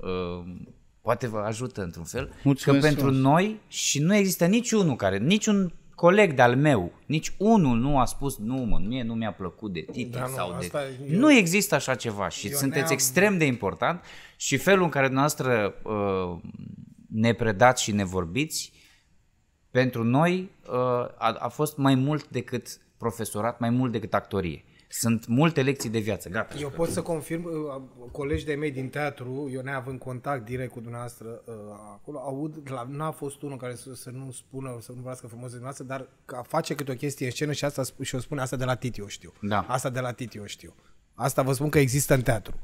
uh, poate vă ajută într-un fel, Mulțumesc că pentru frumos. noi și nu există niciunul care, niciun coleg de-al meu, nici unul nu a spus nu, mă, mie nu mi-a plăcut de titlu da, nu, sau de... E... Nu există așa ceva și eu sunteți ne-am... extrem de important și felul în care noastră uh, ne predați și ne vorbiți, pentru noi uh, a, a fost mai mult decât profesorat, mai mult decât actorie. Sunt multe lecții de viață, gata. Eu pot să confirm, uh, colegi de mei din teatru, eu neavând contact direct cu dumneavoastră uh, acolo, aud, la, n-a fost unul care să, să nu spună, să nu vorbească frumos de dumneavoastră, dar face câte o chestie în scenă și asta și o spune, asta de la Titi o știu. Da. Asta de la Titi o știu. Asta vă spun că există în teatru.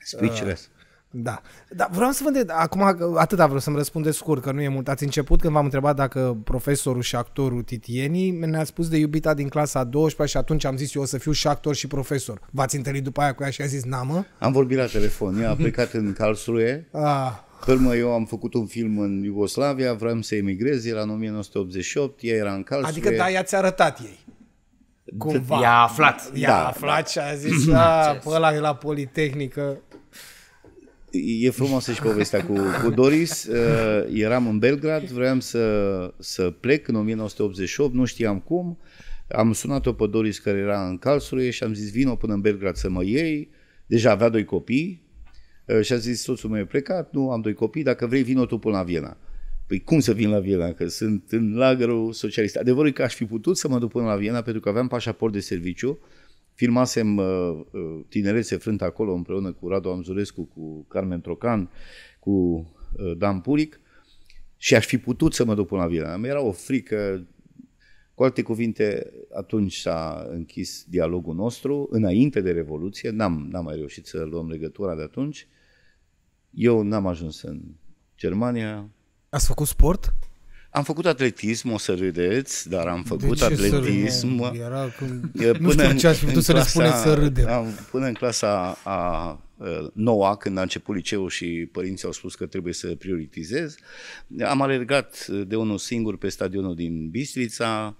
Speechless. Uh, da. Dar vreau să vă întreb, acum atâta vreau să-mi răspundeți scurt, că nu e mult. Ați început când v-am întrebat dacă profesorul și actorul Titieni ne-a spus de iubita din clasa a 12 și atunci am zis eu o să fiu și actor și profesor. V-ați întâlnit după aia cu ea și a zis namă? Am vorbit la telefon, ea a plecat în Calsruie. Ah. Pârmă, eu am făcut un film în Iugoslavia, vreau să emigrez, era în 1988, ea era în Calsruie. Adică, da, i-ați arătat ei. Cumva. I-a aflat. I-a da, aflat și a zis, da. a, pe ăla la Politehnică e frumoasă și povestea cu, cu Doris. Uh, eram în Belgrad, vroiam să, să plec în 1988, nu știam cum. Am sunat-o pe Doris care era în Calsurie și am zis vino până în Belgrad să mă iei. Deja avea doi copii uh, și a zis soțul meu e plecat, nu am doi copii, dacă vrei vino tu până la Viena. Păi cum să vin la Viena, că sunt în lagărul socialist. Adevărul e că aș fi putut să mă duc până la Viena pentru că aveam pașaport de serviciu, uh, Filmasem uh, uh, Tinerețe Frânt acolo împreună cu Radu Amzurescu, cu Carmen Trocan, cu uh, Dan Puric și aș fi putut să mă duc până la Viena. Mi era o frică. Cu alte cuvinte, atunci s-a închis dialogul nostru, înainte de Revoluție, n-am, n-am mai reușit să luăm legătura de atunci. Eu n-am ajuns în Germania. Ați făcut sport? Am făcut atletism, o să râdeți, dar am făcut atletism. Să Era cum... până nu știu ce aș putut să clasa, ne spuneți să râdem. Am, până în clasa a, a noua, când a început liceul și părinții au spus că trebuie să prioritizez, am alergat de unul singur pe stadionul din Bistrița,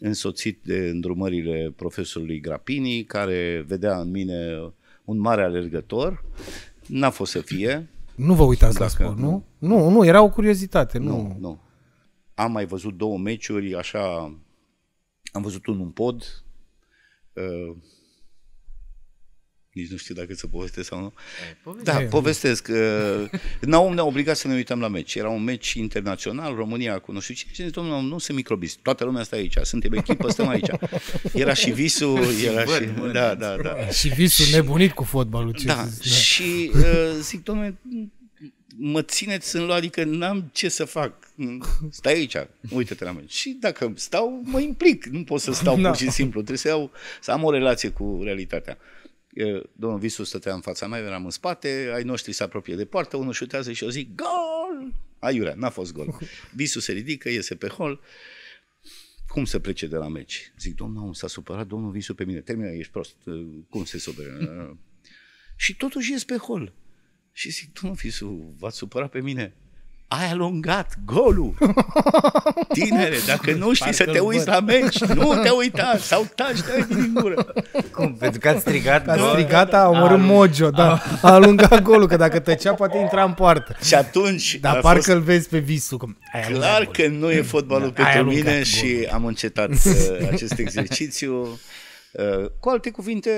însoțit de îndrumările profesorului Grapini, care vedea în mine un mare alergător. N-a fost să fie, nu vă uitați la sport, că... nu? Nu, nu, era o curiozitate. Nu, nu. nu. Am mai văzut două meciuri, așa, am văzut unul în pod, uh, nici nu știu dacă să povestesc sau nu. Poveste. Da, povestesc. Naum ne-a obligat să ne uităm la meci. Era un meci internațional, România cu nu știu cine. Și domnul, nu sunt microbist. Toată lumea stă aici. Suntem echipă, stăm aici. Era și visul. Era și, bă, da, da, da. și visul și, nebunit cu fotbalul. Ce da, da. Și uh, zic, domnule, mă țineți în luat, adică n-am ce să fac. Stai aici, uite-te la mine. Și dacă stau, mă implic. Nu pot să stau no. Da. pur și simplu. Trebuie să, iau, să am o relație cu realitatea domnul Visu stătea în fața mea, eram în spate, ai noștri se apropie de poartă, unul șutează și eu zic, gol! Aiurea, n-a fost gol. Visu se ridică, iese pe hol, cum se plece de la meci? Zic, domnul, s-a supărat domnul Visu pe mine, termină, ești prost, cum se supără? și totuși ies pe hol. Și zic, domnul Visu, v-ați supărat pe mine? ai alungat golul. Tinere, dacă nu știi Parcă să te uiți la meci, nu te uita sau taci, de din gură. Cum? Pentru că ați strigat A gol? strigat, a omorât Mojo, da. A alungat golul, că dacă tăcea poate intra în poartă. Și atunci... Dar parcă îl vezi pe visul. Cum... Clar că golul. nu e fotbalul da. pentru mine și am încetat uh, acest exercițiu. Uh, cu alte cuvinte,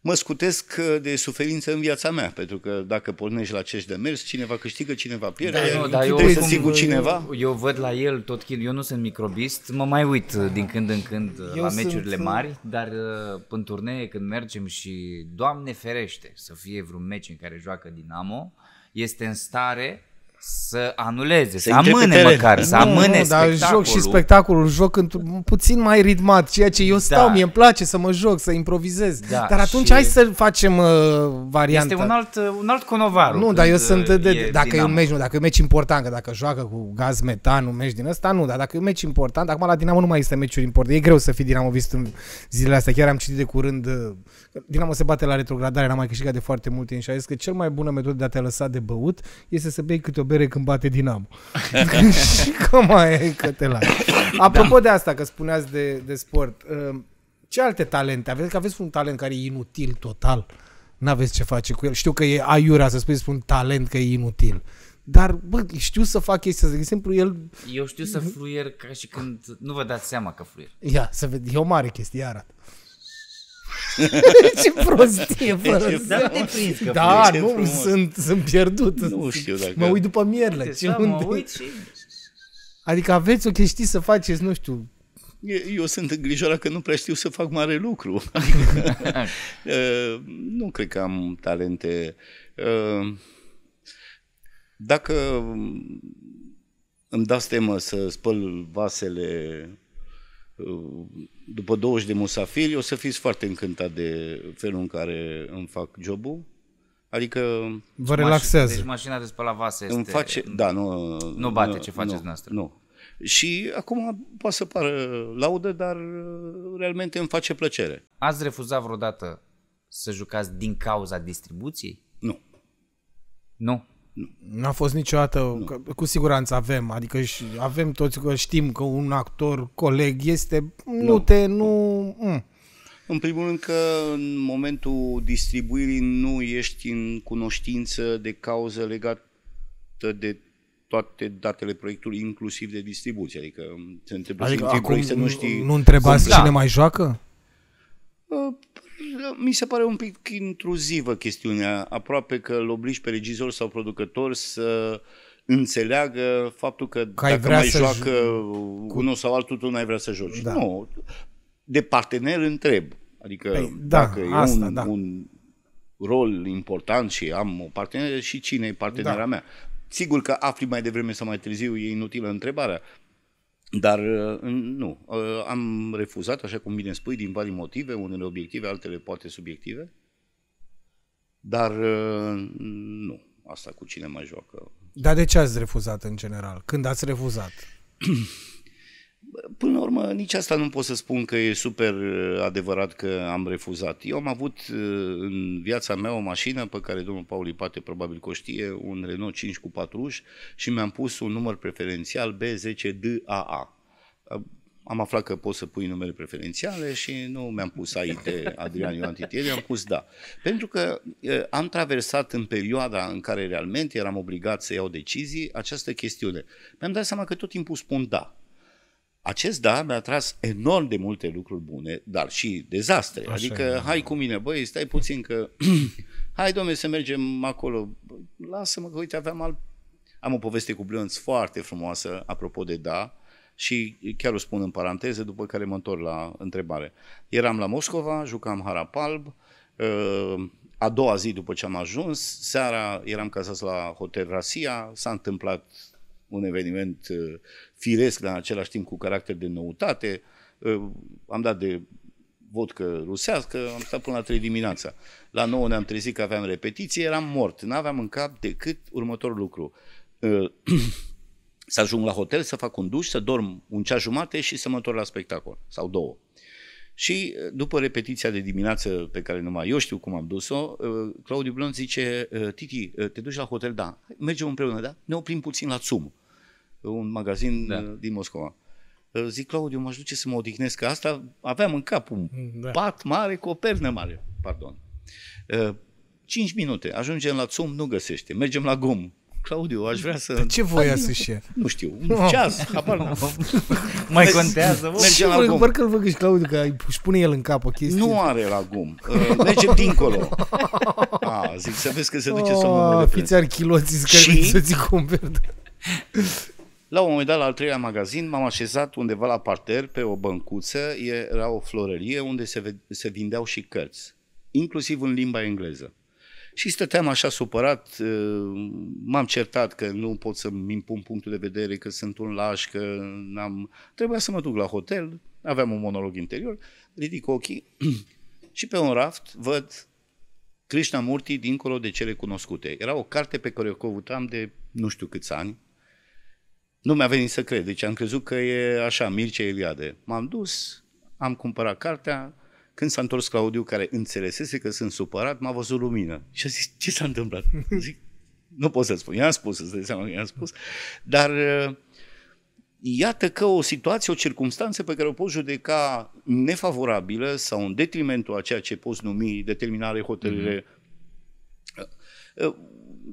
mă scutesc uh, de suferință în viața mea, pentru că dacă pornești la acești mers, cineva câștigă, cineva pierde, da, nu, da, eu, să zic cu cineva. Eu, eu văd la el tot chid, eu nu sunt microbist, mă mai uit uh, din când în când uh, eu la sunt, meciurile mari, dar în turnee când mergem și Doamne ferește să fie vreun meci în care joacă Dinamo, este în stare să anuleze, să, să amâne măcar, nu, să amâne nu, spectacolul. joc și spectacolul, joc într-un puțin mai ritmat, ceea ce eu stau, da. mie îmi place să mă joc, să improvizez. Da, dar atunci hai să facem uh, varianta. Este un alt, un alt conovar Nu, dar eu uh, sunt, de, de dacă e un meci, nu, dacă e un meci important, că dacă joacă cu gaz metan, un meci din ăsta, nu, dar dacă e un meci important, acum la Dinamo nu mai este meciuri importante, e greu să fii vist în zilele astea, chiar am citit de curând, uh, Dinamo se bate la retrogradare, n-a mai câștigat de foarte multe ani și a zis că cel mai bună metodă de a te lăsa de băut este să bei câte o bere când bate Dinamo. și cum mai e că te lași. Apropo da. de asta, că spuneați de, de sport, um, ce alte talente aveți? Că aveți un talent care e inutil total. N-aveți ce face cu el. Știu că e aiurea să spui un talent că e inutil. Dar, bă, știu să fac chestia asta. De exemplu, el... Eu știu să fluier ca și când... Nu vă dați seama că fluier. Ia, să ved. E o mare chestie, arată. Ce prostie, deci, fără Dar te prins că Da, nu, frumos. sunt, sunt pierdut. Nu știu dacă... Mă uit după mierlă. Ce da, unde... mă uit și... Adică aveți o chestie să faceți, nu știu, eu sunt îngrijorat că nu prea știu să fac mare lucru. Adică, nu cred că am talente. Dacă îmi dați temă să spăl vasele după 20 de musafiri, o să fiți foarte încântat de felul în care îmi fac jobul. Adică... Vă relaxează. Deci mașina de spălat vase este... Îmi face... Da, nu... Nu bate nu, ce faceți nu, noastră. Nu. Și acum poate să pară laudă, dar uh, realmente îmi face plăcere. Ați refuzat vreodată să jucați din cauza distribuției? Nu. Nu? Nu a fost niciodată, nu. Că, cu siguranță avem, adică și avem toți că știm că un actor, coleg este, nu, nu. te, nu... Mm. În primul rând că în momentul distribuirii nu ești în cunoștință de cauză legată de toate datele proiectului, inclusiv de distribuție. Adică se întâmplă adică acum să nu știi... Nu întrebați cum... cine da. mai joacă? mi se pare un pic intruzivă chestiunea, aproape că îl obligi pe regizor sau producător să înțeleagă faptul că, că dacă vrea mai să joacă cu... unul sau altul, tu n-ai vrea să joci. Da. Nu, de partener întreb. Adică păi, da, dacă da, e asta, un, da. un rol important și am o parteneră și cine e partenera da. mea. Sigur că afli mai devreme sau mai târziu, e inutilă întrebarea, dar uh, nu, uh, am refuzat, așa cum bine spui, din vari motive, unele obiective, altele poate subiective, dar uh, nu, asta cu cine mai joacă. Dar de ce ați refuzat în general? Când ați refuzat? Până la urmă, nici asta nu pot să spun că e super uh, adevărat că am refuzat. Eu am avut uh, în viața mea o mașină pe care domnul Paul Ipate probabil că o știe, un Renault 5 cu 4 uși și mi-am pus un număr preferențial B10DAA. Uh, am aflat că poți să pui numere preferențiale și nu mi-am pus AIT Adrian Ioan Titieri, am pus da. Pentru că am traversat în perioada în care realmente eram obligat să iau decizii această chestiune. Mi-am dat seama că tot timpul spun da acest da mi-a tras enorm de multe lucruri bune, dar și dezastre. Așa adică, e, hai cu mine, băi, stai puțin că... hai, domne, să mergem acolo. Lasă-mă că, uite, aveam al... Am o poveste cu Blânț foarte frumoasă, apropo de da, și chiar o spun în paranteze, după care mă întorc la întrebare. Eram la Moscova, jucam Harapalb, uh, a doua zi după ce am ajuns, seara eram cazat la Hotel Rasia, s-a întâmplat un eveniment uh, firesc, dar în același timp cu caracter de noutate. Uh, am dat de vodcă rusească, am stat până la 3 dimineața. La 9 ne-am trezit că aveam repetiție, eram mort. N-aveam în cap decât următorul lucru. Uh, să ajung la hotel, să fac un duș, să dorm un ceas jumate și să mă întorc la spectacol, sau două. Și după repetiția de dimineață pe care numai eu știu cum am dus-o, Claudiu Blond zice, Titi, te duci la hotel, da, mergem împreună, da? Ne oprim puțin la țum un magazin da. Uh, din Moscova. Uh, zic, Claudiu, m-aș duce să mă odihnesc, că asta aveam în cap un da. pat mare cu o pernă mare, pardon. Uh, cinci minute, ajungem la țum, nu găsește, mergem la GUM, Claudiu, aș vrea să... De ce voia să-și Nu știu, un no. ceas, habar no. Mai contează, mă? mergem la gum. Parcă îl văd și Claudiu, că își pune el în cap o chestie. Nu are la gum. merge dincolo. A, zic, să vezi că se duce oh, somnul. Fiți archiloții, să ți verde. La un moment dat, la al treilea magazin, m-am așezat undeva la parter, pe o băncuță, era o florărie unde se, se vindeau și cărți, inclusiv în limba engleză. Și stăteam așa supărat, m-am certat că nu pot să-mi impun punctul de vedere, că sunt un laș, că n-am... Trebuia să mă duc la hotel, aveam un monolog interior, ridic ochii și pe un raft văd Krishnamurti dincolo de cele cunoscute. Era o carte pe care o căutam de nu știu câți ani, nu mi-a venit să cred, deci am crezut că e așa, Mircea Eliade. M-am dus, am cumpărat cartea, când s-a întors Claudiu, care înțelesese că sunt supărat, m-a văzut lumină. Și a zis, ce s-a întâmplat? Zic, nu pot să spun. I-am spus, să dai seama că i-am spus. Dar uh, iată că o situație, o circunstanță pe care o poți judeca nefavorabilă sau în detrimentul a ceea ce poți numi determinare, hotărâre, mm-hmm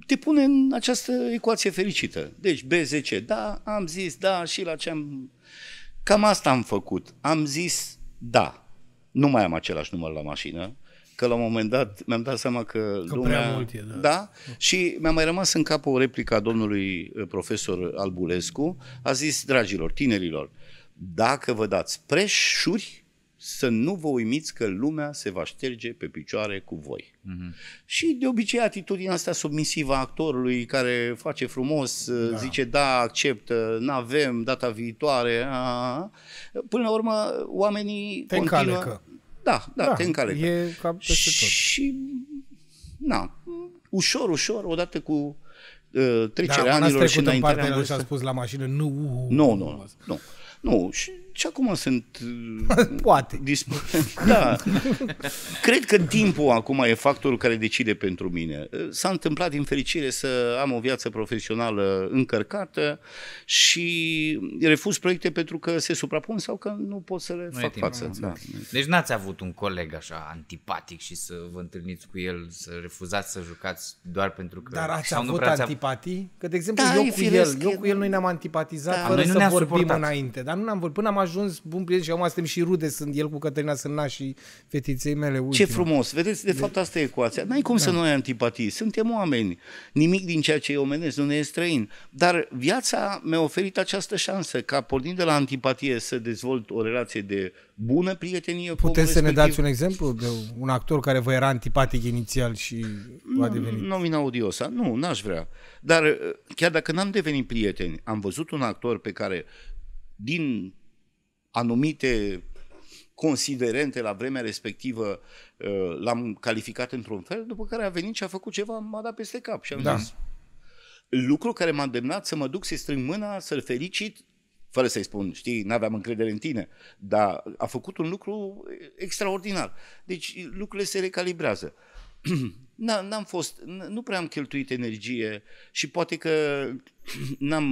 te pune în această ecuație fericită. Deci B10, da, am zis da și la ce am... Cam asta am făcut. Am zis da. Nu mai am același număr la mașină, că la un moment dat mi-am dat seama că, că lumea... Prea mult e, da. da. Și mi-a mai rămas în cap o replică a domnului uh, profesor Albulescu. A zis, dragilor, tinerilor, dacă vă dați preșuri, să nu vă uimiți că lumea se va șterge pe picioare cu voi. Uh-huh. Și de obicei atitudinea asta submisivă a actorului care face frumos, da. zice da, accept, nu avem data viitoare, a, până la urmă oamenii te continuă... Încalecă. Da, da, da, te încalecă. E ca peste tot. Și, na, ușor, ușor, odată cu trecerea da, anilor și înainte. Dar a spus la mașină, nu, nu, nu, nu, nu, nu, și și acum sunt... Poate. Disp- da. Cred că timpul acum e factorul care decide pentru mine. S-a întâmplat din fericire să am o viață profesională încărcată și refuz proiecte pentru că se suprapun sau că nu pot să le nu fac față. Da. Deci n-ați avut un coleg așa antipatic și să vă întâlniți cu el, să refuzați să jucați doar pentru că... Dar ați sau avut nu antipatii? Că, de exemplu, da, eu, cu el, eu cu el noi ne-am antipatizat da. fără noi nu să vorbim suportat. înainte, dar nu ne-am vorbit până am ajuns bun prieten și acum suntem și rude, sunt el cu Cătălina Sâna și fetiței mele. Ultima. Ce frumos! Vedeți, de fapt asta e ecuația. N-ai cum da. să nu ai antipatie. Suntem oameni. Nimic din ceea ce e omenesc nu ne e străin. Dar viața mi-a oferit această șansă ca pornind de la antipatie să dezvolt o relație de bună prietenie Puteți cu să ne dați un exemplu de un actor care vă era antipatic inițial și nu, a mm, devenit? Nu Nomina audiosa. Nu, n-aș vrea. Dar eh, chiar dacă n-am devenit prieteni, am văzut un actor pe care din anumite considerente la vremea respectivă uh, l-am calificat într-un fel, după care a venit și a făcut ceva, m-a dat peste cap și am da. zis lucru care m-a îndemnat să mă duc să-i strâng mâna, să-l felicit, fără să-i spun, știi, n-aveam încredere în tine, dar a făcut un lucru extraordinar. Deci lucrurile se recalibrează. N-am fost, nu prea am cheltuit energie și poate că n-am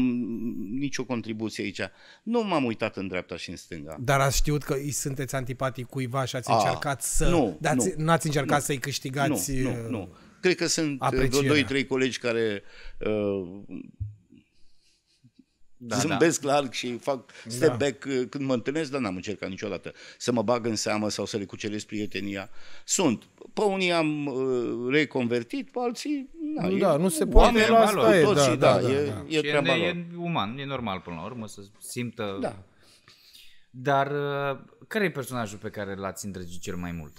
nicio contribuție aici. Nu m-am uitat în dreapta și în stânga. Dar ați știut că îi sunteți antipatic cuiva și ați A, ah, încercat să... Nu, de-ați, nu. ați încercat nu, să-i câștigați... Nu, nu, uh, nu. Cred că sunt uh, doi, trei colegi care uh, da, da, zâmbesc da. larg și fac step da. back uh, când mă întâlnesc, dar n-am încercat niciodată să mă bag în seamă sau să le cuceresc prietenia. Sunt. Pe unii am uh, reconvertit, pe alții... Na, da, e, nu se poate, la asta e, da, da, da, da, e, da. e treaba e, e uman, e normal până la urmă să simtă... Da. Dar uh, care e personajul pe care l-ați îndrăgit cel mai mult?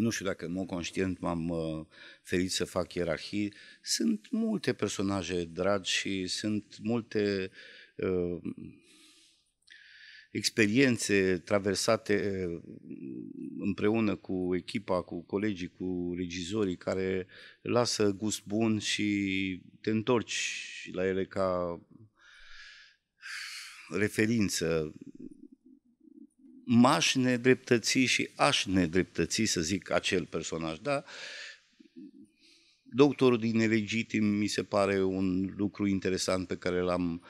nu știu dacă în mod conștient m-am uh, ferit să fac ierarhii, sunt multe personaje dragi și sunt multe uh, experiențe traversate uh, împreună cu echipa, cu colegii, cu regizorii care lasă gust bun și te întorci la ele ca referință m-aș nedreptăți și aș nedreptăți, să zic, acel personaj, da? Doctorul din Elegitim mi se pare un lucru interesant pe care l-am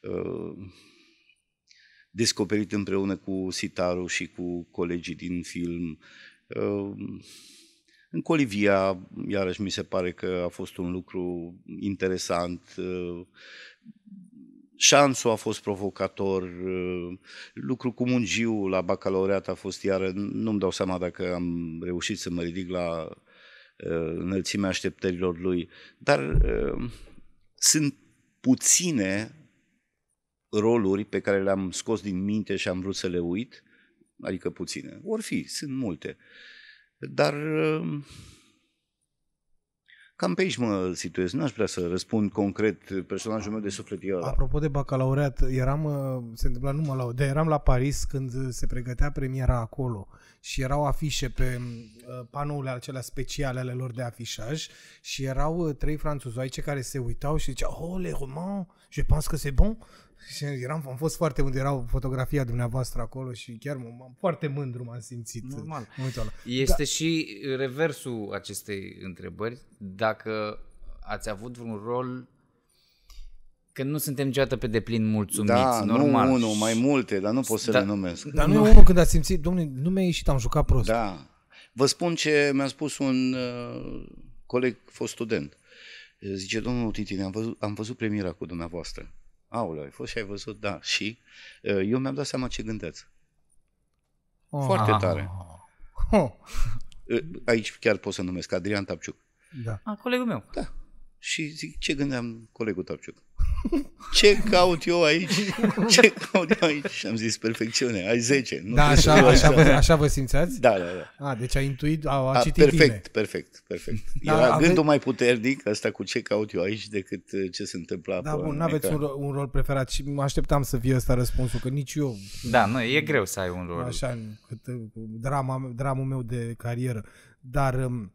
uh, descoperit împreună cu Sitaru și cu colegii din film. Uh, în Colivia, iarăși, mi se pare că a fost un lucru interesant. Uh, Șanțu a fost provocator, uh, lucru cu Mungiu la bacalaureat a fost iar nu-mi dau seama dacă am reușit să mă ridic la uh, înălțimea așteptărilor lui, dar uh, sunt puține roluri pe care le-am scos din minte și am vrut să le uit, adică puține, or fi, sunt multe, dar Cam pe aici mă situez, n-aș vrea să răspund concret, personajul meu de suflet Eu Apropo de bacalaureat, eram, uh, se întâmpla numai la de eram la Paris când se pregătea premiera acolo și erau afișe pe uh, panourile acelea speciale ale lor de afișaj și erau uh, trei franțuzoaice care se uitau și ziceau, oh, le romans, je pense que c'est bon, și eram, am fost foarte mândru, era fotografia dumneavoastră acolo și chiar m-am foarte mândru m-am simțit. Normal. Este da. și reversul acestei întrebări, dacă ați avut vreun rol că nu suntem niciodată pe deplin mulțumiți, da, normal. nu unul, mai multe, dar nu pot să da, le numesc. Dar nu, nu unul când ați simțit, domnule, nu mi-a ieșit, am jucat prost. Da. Vă spun ce mi-a spus un uh, coleg fost student. Zice, domnul Titine, am văzut, am văzut premiera cu dumneavoastră. Aulă, ai fost și ai văzut, da. Și uh, eu mi-am dat seama ce gândeți. Oh. Foarte ah. tare. Oh. Uh, aici chiar pot să numesc Adrian Tapciuc. Da. A, ah, colegul meu. Da. Și zic, ce gândeam colegul Tapciuc? Ce caut eu aici? Ce caut eu aici? Și am zis, perfecțiune, ai 10. Nu da, așa, așa, așa, vă, așa vă simțeați? Da, da, da. A, deci ai intuit, a, a citit perfect, bine. Perfect, perfect, da, Era ave... gândul mai puternic, asta cu ce caut eu aici, decât uh, ce se întâmpla Da, bun, nu aveți un, un rol preferat și mă așteptam să fie ăsta răspunsul, că nici eu... Da, nu, e greu să ai un rol. Așa, drama, dramul meu de carieră. Dar... Um,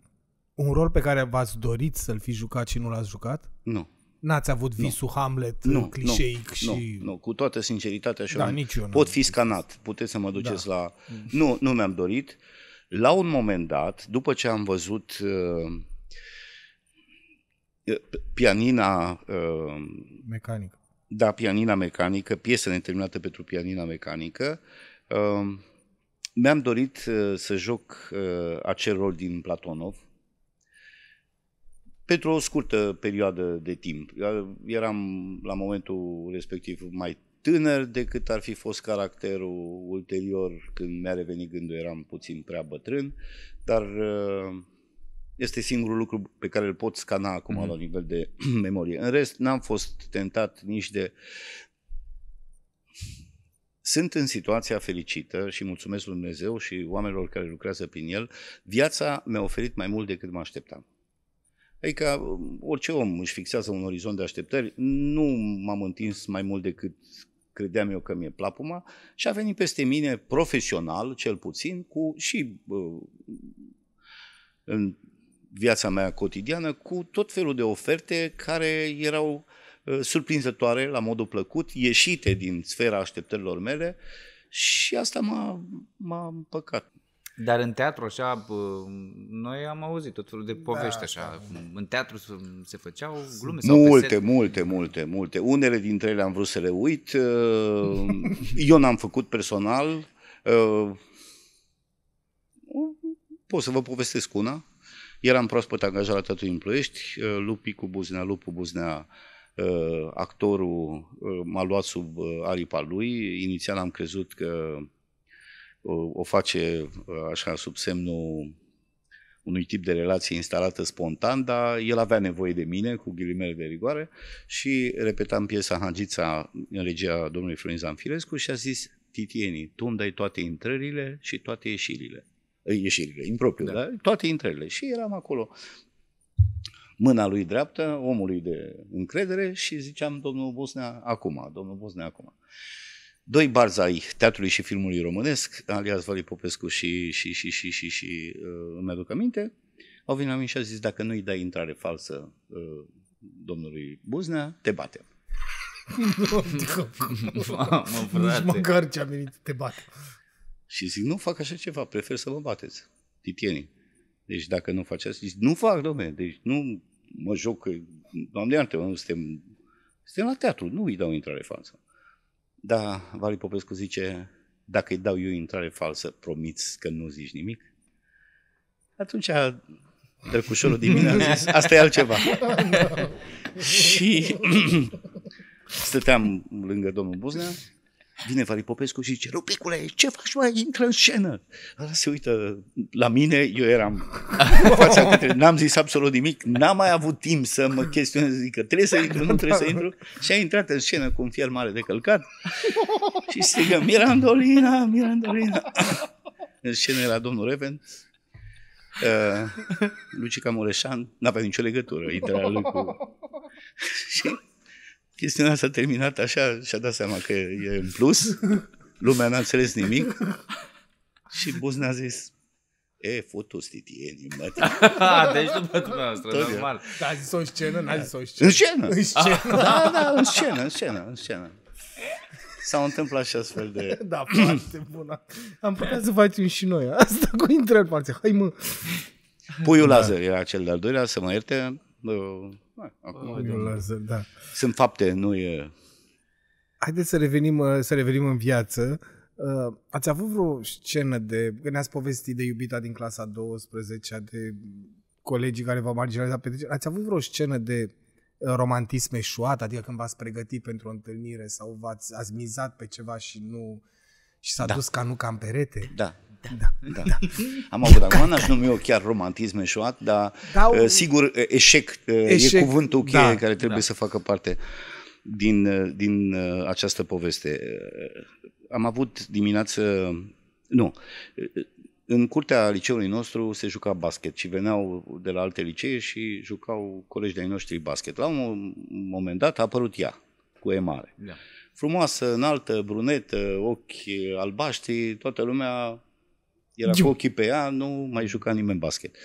un rol pe care v-ați dorit să-l fi jucat și nu l-ați jucat? Nu. N-ați avut visul nu. Hamlet nu, clișeic nu, și... Nu, nu, cu toată sinceritatea și da, eu nici eu pot fi scanat, puteți să mă duceți da. la... Nu, nu mi-am dorit. La un moment dat, după ce am văzut uh, uh pianina... Uh, mecanică. Da, pianina mecanică, piesă neterminată pentru pianina mecanică, uh, mi-am dorit uh, să joc uh, acel rol din Platonov, pentru o scurtă perioadă de timp. Eu eram la momentul respectiv mai tânăr decât ar fi fost caracterul ulterior când mi-a revenit gândul, eram puțin prea bătrân, dar uh, este singurul lucru pe care îl pot scana acum mm-hmm. la nivel de memorie. În rest, n-am fost tentat nici de... Sunt în situația fericită și mulțumesc Dumnezeu și oamenilor care lucrează prin el. Viața mi-a oferit mai mult decât mă așteptam. Adică um, orice om își fixează un orizont de așteptări. Nu m-am întins mai mult decât credeam eu că mi-e plapuma și a venit peste mine profesional, cel puțin, cu și uh, în viața mea cotidiană, cu tot felul de oferte care erau uh, surprinzătoare, la modul plăcut, ieșite din sfera așteptărilor mele și asta m-a, m-a împăcat. Dar în teatru așa, noi am auzit tot felul de da, povești da, așa. Da. În teatru se făceau glume Multe, sau multe, multe, multe. Unele dintre ele am vrut să le uit. Uh, eu n-am făcut personal. Uh, pot să vă povestesc una. Eram proaspăt angajat la Tătui Ploiești, uh, Lupi cu Buznea, Lupu Buznea, actorul m-a luat sub aripa lui. Inițial am crezut că o face uh, așa sub semnul unui tip de relație instalată spontan, dar el avea nevoie de mine, cu ghilimele de rigoare, și repetam piesa Hangița în regia domnului Florin Zanfirescu și a zis, Titienii, tu îmi dai toate intrările și toate ieșirile. Ieșirile, impropriu, da. da? Toate intrările. Și eram acolo. Mâna lui dreaptă, omului de încredere și ziceam, domnul Bosnea, acum, domnul Bosnea, acum doi barzi ai teatrului și filmului românesc, alias Vali Popescu și, și, și, și, și, și uh, îmi aduc aminte, au venit la mine și au zis, dacă nu-i dai intrare falsă uh, domnului Buznea, te batem. nu, Mamă, Nici măcar ce-am venit, te bate. Și zic, nu fac așa ceva, prefer să mă bateți, titienii. Deci dacă nu faceți, zic nu fac, domne, deci nu mă joc, doamne iartă, nu suntem, suntem la teatru, nu îi dau intrare falsă. Da, Vali Popescu zice, dacă îi dau eu intrare falsă, promiți că nu zici nimic? Atunci drăcușorul din mine a zis, asta e altceva. și stăteam lângă domnul Buznea Vine Vali Popescu și zice, Rupicule, ce faci mai? Intră în scenă. Ăla se uită la mine, eu eram fața către, n-am zis absolut nimic, n-am mai avut timp să mă chestionez, zic că trebuie să intru, nu trebuie să intru. Și a intrat în scenă cu un fier mare de călcat și strigă, Mirandolina, Mirandolina. În scenă era domnul Reven, Uh, Lucica Mureșan n-avea nicio legătură intrarea lui cu... și chestiunea s-a terminat așa și-a dat seama că e în plus, lumea n-a înțeles nimic și Buzna a zis, E, futus stitienii, mă. deci după dumneavoastră, Tot normal. Dar a zis o în scenă, n-a zis o în scenă. În scenă. În scenă. Da, da, în scenă, în scenă, în scenă. S-au întâmplat și astfel de... da, foarte bună. Am putea să facem și noi asta cu intrări parte. Hai, mă. Puiul da. Lazar era cel de-al doilea, să mă ierte. Bă, acum vedem. da. Sunt fapte, nu e... Haideți să revenim, uh, să revenim în viață. Uh, ați avut vreo scenă de... Că ne-ați povestit de iubita din clasa 12 de colegii care v-au marginalizat pe Ați avut vreo scenă de uh, romantism eșuat, adică când v-ați pregătit pentru o întâlnire sau v-ați ați mizat pe ceva și nu și s-a da. dus ca nu ca în perete? Da, da, da. da. da. Am avut, acum n-aș numi eu chiar romantism eșuat, dar da, uh, sigur uh, eșec, uh, eșec e cuvântul cheie da, care trebuie da. să facă parte din, uh, din această poveste. Am avut dimineață, nu, în curtea liceului nostru se juca basket și veneau de la alte licee și jucau colegi de-ai noștri basket. La un moment dat a apărut ea, cu E mare. Da. Frumoasă, înaltă, brunetă, ochi albaștri, toată lumea era cu ochii pe ea, nu mai juca nimeni basket.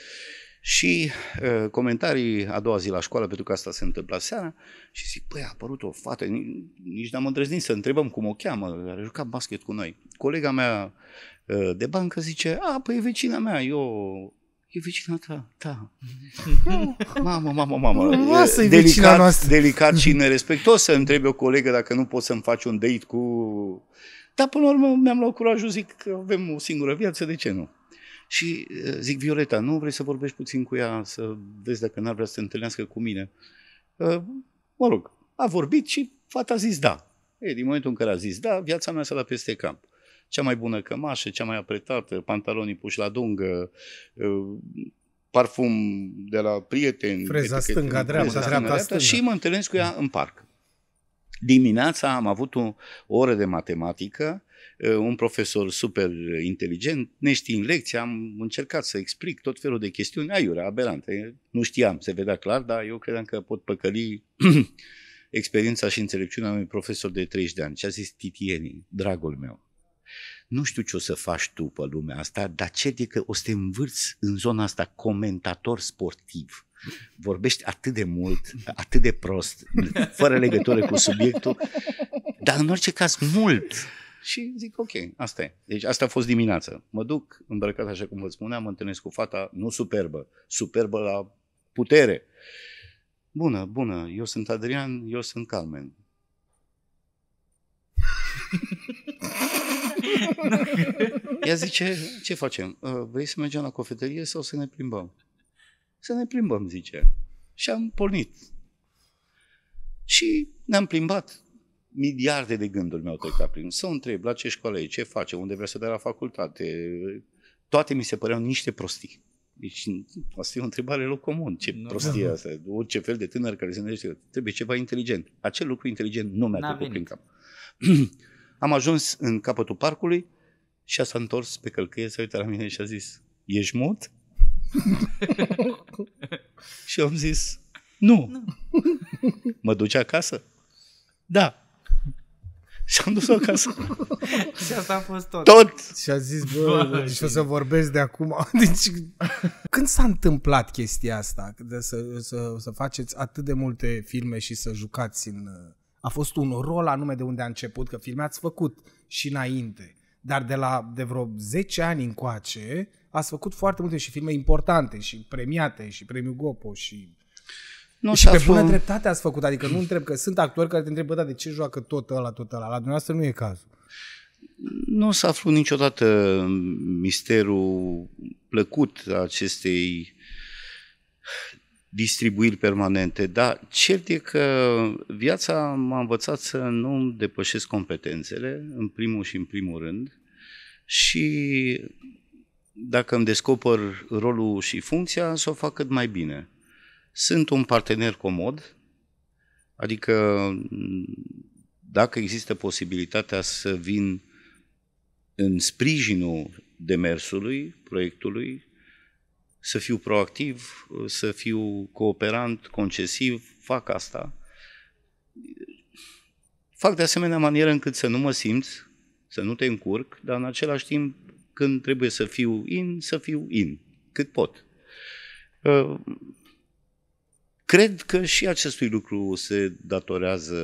Și uh, comentarii a doua zi la școală, pentru că asta se întâmpla seara, și zic, păi a apărut o fată, nici n-am îndrăznit să întrebăm cum o cheamă, a jucat basket cu noi. Colega mea uh, de bancă zice, a, păi e vecina mea, eu E vecina ta, ta". Mamă, mamă, mamă. Lasă-i delicat, noastră. delicat și nerespectos să întrebi o colegă dacă nu poți să-mi faci un date cu dar până la urmă mi-am luat curajul, zic că avem o singură viață, de ce nu? Și eh, zic, Violeta, nu vrei să vorbești puțin cu ea, să vezi dacă n-ar vrea să se întâlnească cu mine? Eh, mă rog, a vorbit și fata a zis da. E, din momentul în care a zis da, viața mea s-a dat peste cap. Cea mai bună cămașă, cea mai apretată, pantalonii puși la dungă, eh, parfum de la prieteni. Freza stânga, dreapta, dreapta, dreapta, stânga. Și mă întâlnesc cu ea în parc. Dimineața am avut o, oră de matematică, eh, un profesor super inteligent, neștiind lecția, am încercat să explic tot felul de chestiuni, aiurea, aberante, nu știam, se vedea clar, dar eu credeam că pot păcăli experiența și înțelepciunea unui profesor de 30 de ani și a zis Titieni, dragul meu, nu știu ce o să faci tu pe lumea asta, dar ce de că o să te învârți în zona asta comentator sportiv. Vorbești atât de mult, atât de prost, fără legătură cu subiectul, dar în orice caz mult. Și zic, ok, asta e. Deci asta a fost dimineața. Mă duc îmbrăcat așa cum vă spuneam, mă întâlnesc cu fata, nu superbă, superbă la putere. Bună, bună, eu sunt Adrian, eu sunt Carmen. Ea zice, ce facem? Uh, vrei să mergem la cofetărie sau să ne plimbăm? Să ne plimbăm, zice. Și am pornit. Și ne-am plimbat. Miliarde de gânduri mi-au trecut prin. Să o întreb la ce școală e, ce face, unde vrea să dea la facultate. Toate mi se păreau niște prostii. Deci asta e o întrebare loc comun. Ce no, prostie no. Da. asta? Orice fel de tânăr care se gândește trebuie ceva inteligent. Acel lucru inteligent nu mi-a trecut prin cap. Am ajuns în capătul parcului și a s-a întors pe călcâie, s-a uitat la mine și a zis, ești mut? și am zis, nu. nu. mă duce acasă? Da. Și am dus-o acasă. și asta a fost tot. Tot! Și a zis, bă, bă și o să vorbesc de acum. Deci, când s-a întâmplat chestia asta? De să, să, să faceți atât de multe filme și să jucați în a fost un rol anume de unde a început, că filme ați făcut și înainte, dar de la de vreo 10 ani încoace ați făcut foarte multe și filme importante și premiate și premiu Gopo și nu și pe bună dreptate ați făcut, adică nu întreb, că sunt actori care te întrebă, da, de ce joacă tot ăla, tot ăla, la dumneavoastră nu e cazul. Nu s-a aflu niciodată misterul plăcut a acestei distribuiri permanente, dar cert e că viața m-a învățat să nu îmi depășesc competențele, în primul și în primul rând, și dacă îmi descoper rolul și funcția, să o fac cât mai bine. Sunt un partener comod, adică dacă există posibilitatea să vin în sprijinul demersului, proiectului, să fiu proactiv, să fiu cooperant, concesiv, fac asta. Fac de asemenea manieră încât să nu mă simți, să nu te încurc, dar în același timp, când trebuie să fiu in, să fiu in, cât pot. Ă, cred că și acestui lucru se datorează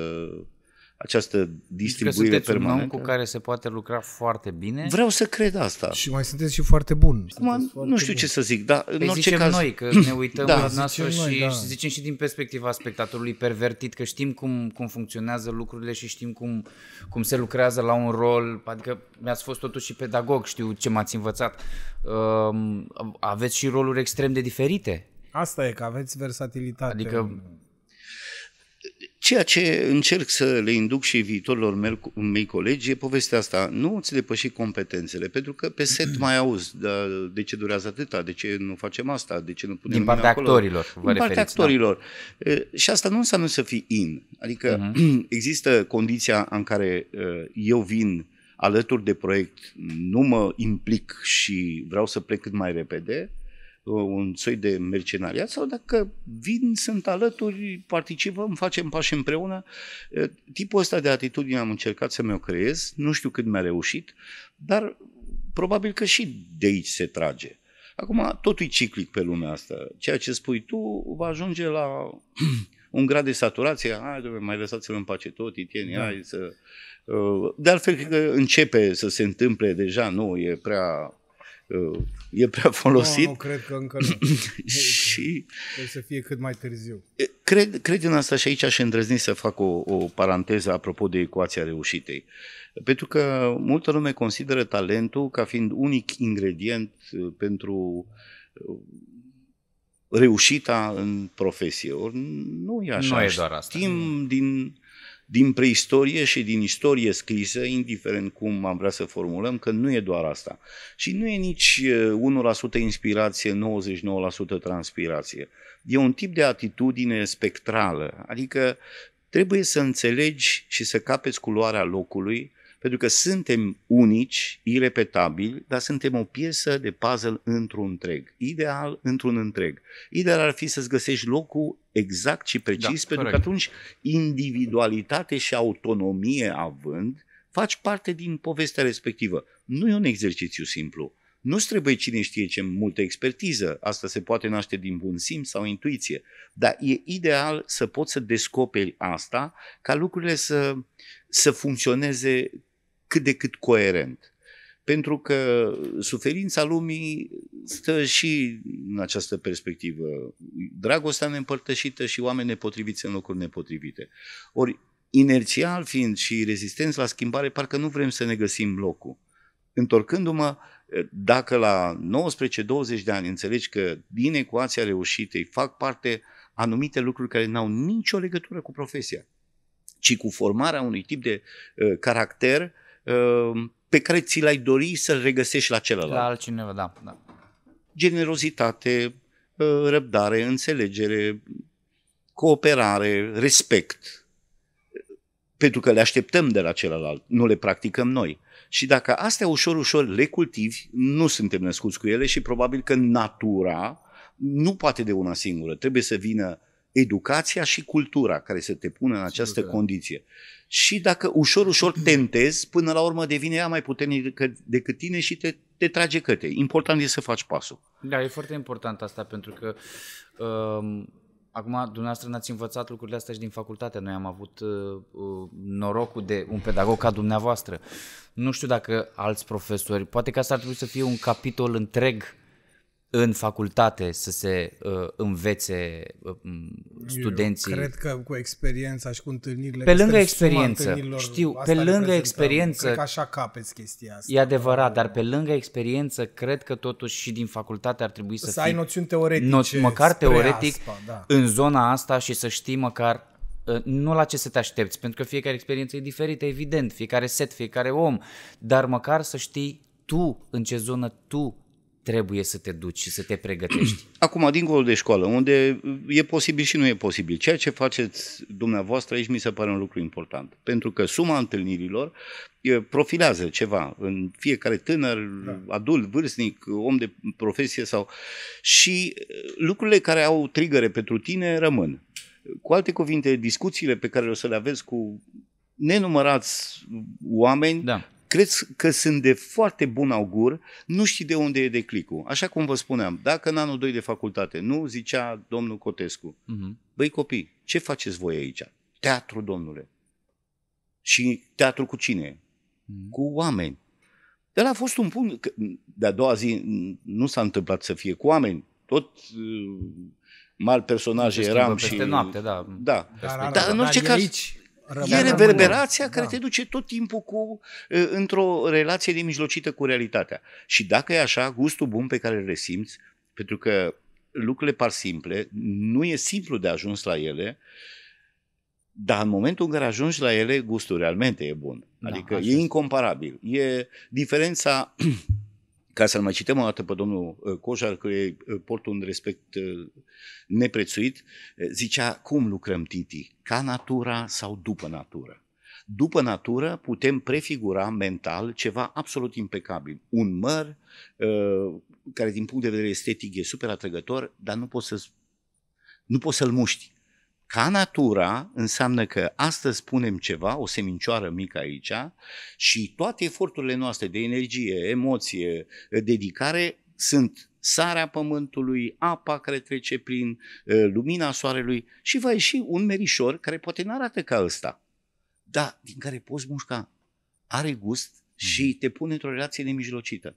această adică distribuire că permanentă. un om cu care se poate lucra foarte bine. Vreau să cred asta. Și mai sunteți și foarte bun. Acum, foarte nu știu bun. ce să zic, dar păi în orice zicem caz... noi că ne uităm da, la noastră și, noi, da. și zicem și din perspectiva spectatorului pervertit, că știm cum, cum funcționează lucrurile și știm cum, cum se lucrează la un rol. Adică mi-ați fost totuși și pedagog, știu ce m-ați învățat. Uh, aveți și roluri extrem de diferite. Asta e, că aveți versatilitate. Adică Ceea ce încerc să le induc și viitorilor mei colegi e povestea asta. Nu îți depăși competențele, pentru că pe set mai auzi de, de ce durează atâta, de ce nu facem asta, de ce nu punem Din partea acolo. actorilor, vă Din referiți, da. actorilor. Da. Și asta nu înseamnă să fii in. Adică uh-huh. există condiția în care eu vin alături de proiect, nu mă implic și vreau să plec cât mai repede, Uh, un soi de mercenariat sau dacă vin, sunt alături, participăm, facem pași împreună. Uh, tipul ăsta de atitudine am încercat să mi-o creez, nu știu cât mi-a reușit, dar probabil că și de aici se trage. Acum, totul e ciclic pe lumea asta. Ceea ce spui tu va ajunge la un grad de saturație. Hai, mai lăsați-l în pace tot, itieni, da. hai să... Uh, de altfel, cred că începe să se întâmple deja, nu, e prea Uh, e prea folosit. Nu, nu cred că încă nu. și trebuie să fie cât mai târziu. Cred, cred în asta și aici aș îndrăzni să fac o, o paranteză apropo de ecuația reușitei. Pentru că multă lume consideră talentul ca fiind unic ingredient uh, pentru uh, reușita în profesie. Ori nu e așa. Nu e doar asta. Știm din din preistorie și din istorie scrisă, indiferent cum am vrea să formulăm, că nu e doar asta. Și nu e nici 1% uh, inspirație, 99% transpirație. E un tip de atitudine spectrală, adică trebuie să înțelegi și să capeți culoarea locului, pentru că suntem unici, irepetabili, dar suntem o piesă de puzzle într-un întreg. Ideal într-un întreg. Ideal ar fi să-ți găsești locul exact și precis, da, pentru corect. că atunci individualitate și autonomie având, faci parte din povestea respectivă. Nu e un exercițiu simplu. Nu trebuie cine știe ce multă expertiză, asta se poate naște din bun simț sau intuiție, dar e ideal să poți să descoperi asta ca lucrurile să, să funcționeze cât de cât coerent. Pentru că suferința lumii stă și în această perspectivă. Dragostea neîmpărtășită și oameni nepotriviți în locuri nepotrivite. Ori, inerțial fiind și rezistenți la schimbare, parcă nu vrem să ne găsim locul. Întorcându-mă, dacă la 19-20 de ani înțelegi că din ecuația reușitei fac parte anumite lucruri care n-au nicio legătură cu profesia, ci cu formarea unui tip de uh, caracter Um, pe care ți l-ai dori să-l regăsești la celălalt. La altcineva, da. da. Generozitate, uh, răbdare, înțelegere, cooperare, respect. Pentru că le așteptăm de la celălalt, nu le practicăm noi. Și dacă astea ușor, ușor le cultivi, nu suntem născuți cu ele și probabil că natura nu poate de una singură. Trebuie să vină uh, educația și cultura care să te pună în această Sigur, da. condiție. Și dacă ușor, ușor tentezi, până la urmă devine ea mai puternică decât tine și te, te trage către. Important e să faci pasul. Da, e foarte important asta pentru că um, acum dumneavoastră n-ați învățat lucrurile astea și din facultate. Noi am avut uh, uh norocul de un pedagog ca dumneavoastră. Nu știu dacă alți profesori, poate că asta ar trebui să fie un capitol întreg uh, în facultate să se uh, învețe uh, studenții. Eu cred că cu experiența și cu întâlnirile. Pe lângă experiență, știu, pe lângă experiență. Cred că așa capeți chestia asta. E adevărat, dar pe lângă experiență, cred că totuși și din facultate ar trebui să, să fii, ai noțiuni teoretice. No, măcar teoretic, aspa, da. în zona asta și să știi măcar uh, nu la ce să te aștepți, pentru că fiecare experiență e diferită, evident, fiecare set, fiecare om, dar măcar să știi tu în ce zonă tu trebuie să te duci și să te pregătești? Acum, dincolo de școală, unde e posibil și nu e posibil. Ceea ce faceți dumneavoastră aici mi se pare un lucru important. Pentru că suma întâlnirilor profilează ceva în fiecare tânăr, da. adult, vârstnic, om de profesie sau... Și lucrurile care au trigăre pentru tine rămân. Cu alte cuvinte, discuțiile pe care o să le aveți cu nenumărați oameni da. Cred că sunt de foarte bun augur, nu știi de unde e declicul. Așa cum vă spuneam, dacă în anul 2 de facultate nu zicea domnul Cotescu, uh-huh. băi copii, ce faceți voi aici? Teatru, domnule. Și teatru cu cine? Uh-huh. Cu oameni. El a fost un punct, de-a doua zi nu s-a întâmplat să fie cu oameni, tot uh, personaje eram și... noapte, da. Da, dar, dar, dar în orice caz... Aici E reverberația da. care te duce tot timpul cu, într-o relație de mijlocită cu realitatea. Și dacă e așa, gustul bun pe care îl resimți, pentru că lucrurile par simple, nu e simplu de ajuns la ele, dar în momentul în care ajungi la ele, gustul realmente e bun. Da, adică da, e incomparabil. E diferența ca să-l mai cităm o dată pe domnul uh, Cojar, că uh, port un respect uh, neprețuit, zicea, cum lucrăm, Titi? Ca natura sau după natură? După natură putem prefigura mental ceva absolut impecabil. Un măr care din punct de vedere estetic e super atrăgător, dar nu poți să nu poți să-l muști. Ca natura înseamnă că astăzi spunem ceva, o semincioară mică aici, și toate eforturile noastre de energie, emoție, dedicare sunt sarea pământului, apa care trece prin ă, lumina soarelui și va ieși un merișor care poate nu arată ca ăsta, dar din care poți mușca. Are gust și mhm. te pune într-o relație nemijlocită.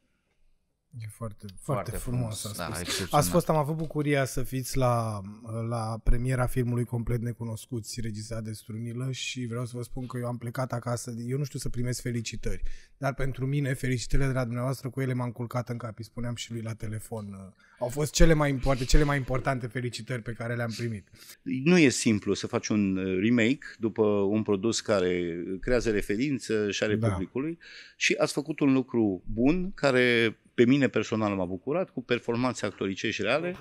E foarte, foarte, foarte frumos, frumos a da, spus. Da, Ați fost, am avut bucuria să fiți la, la premiera filmului Complet Necunoscuți, regizat de Strunilă și vreau să vă spun că eu am plecat acasă, eu nu știu să primesc felicitări, dar pentru mine felicitările de la dumneavoastră, cu ele m-am culcat în cap, îi spuneam și lui la telefon. Uh, au fost cele mai, import, cele mai importante felicitări pe care le-am primit. Nu e simplu să faci un uh, remake după un produs care creează referință și are da. publicului și ați făcut un lucru bun care pe mine personal m-a bucurat cu performanțe actoricești reale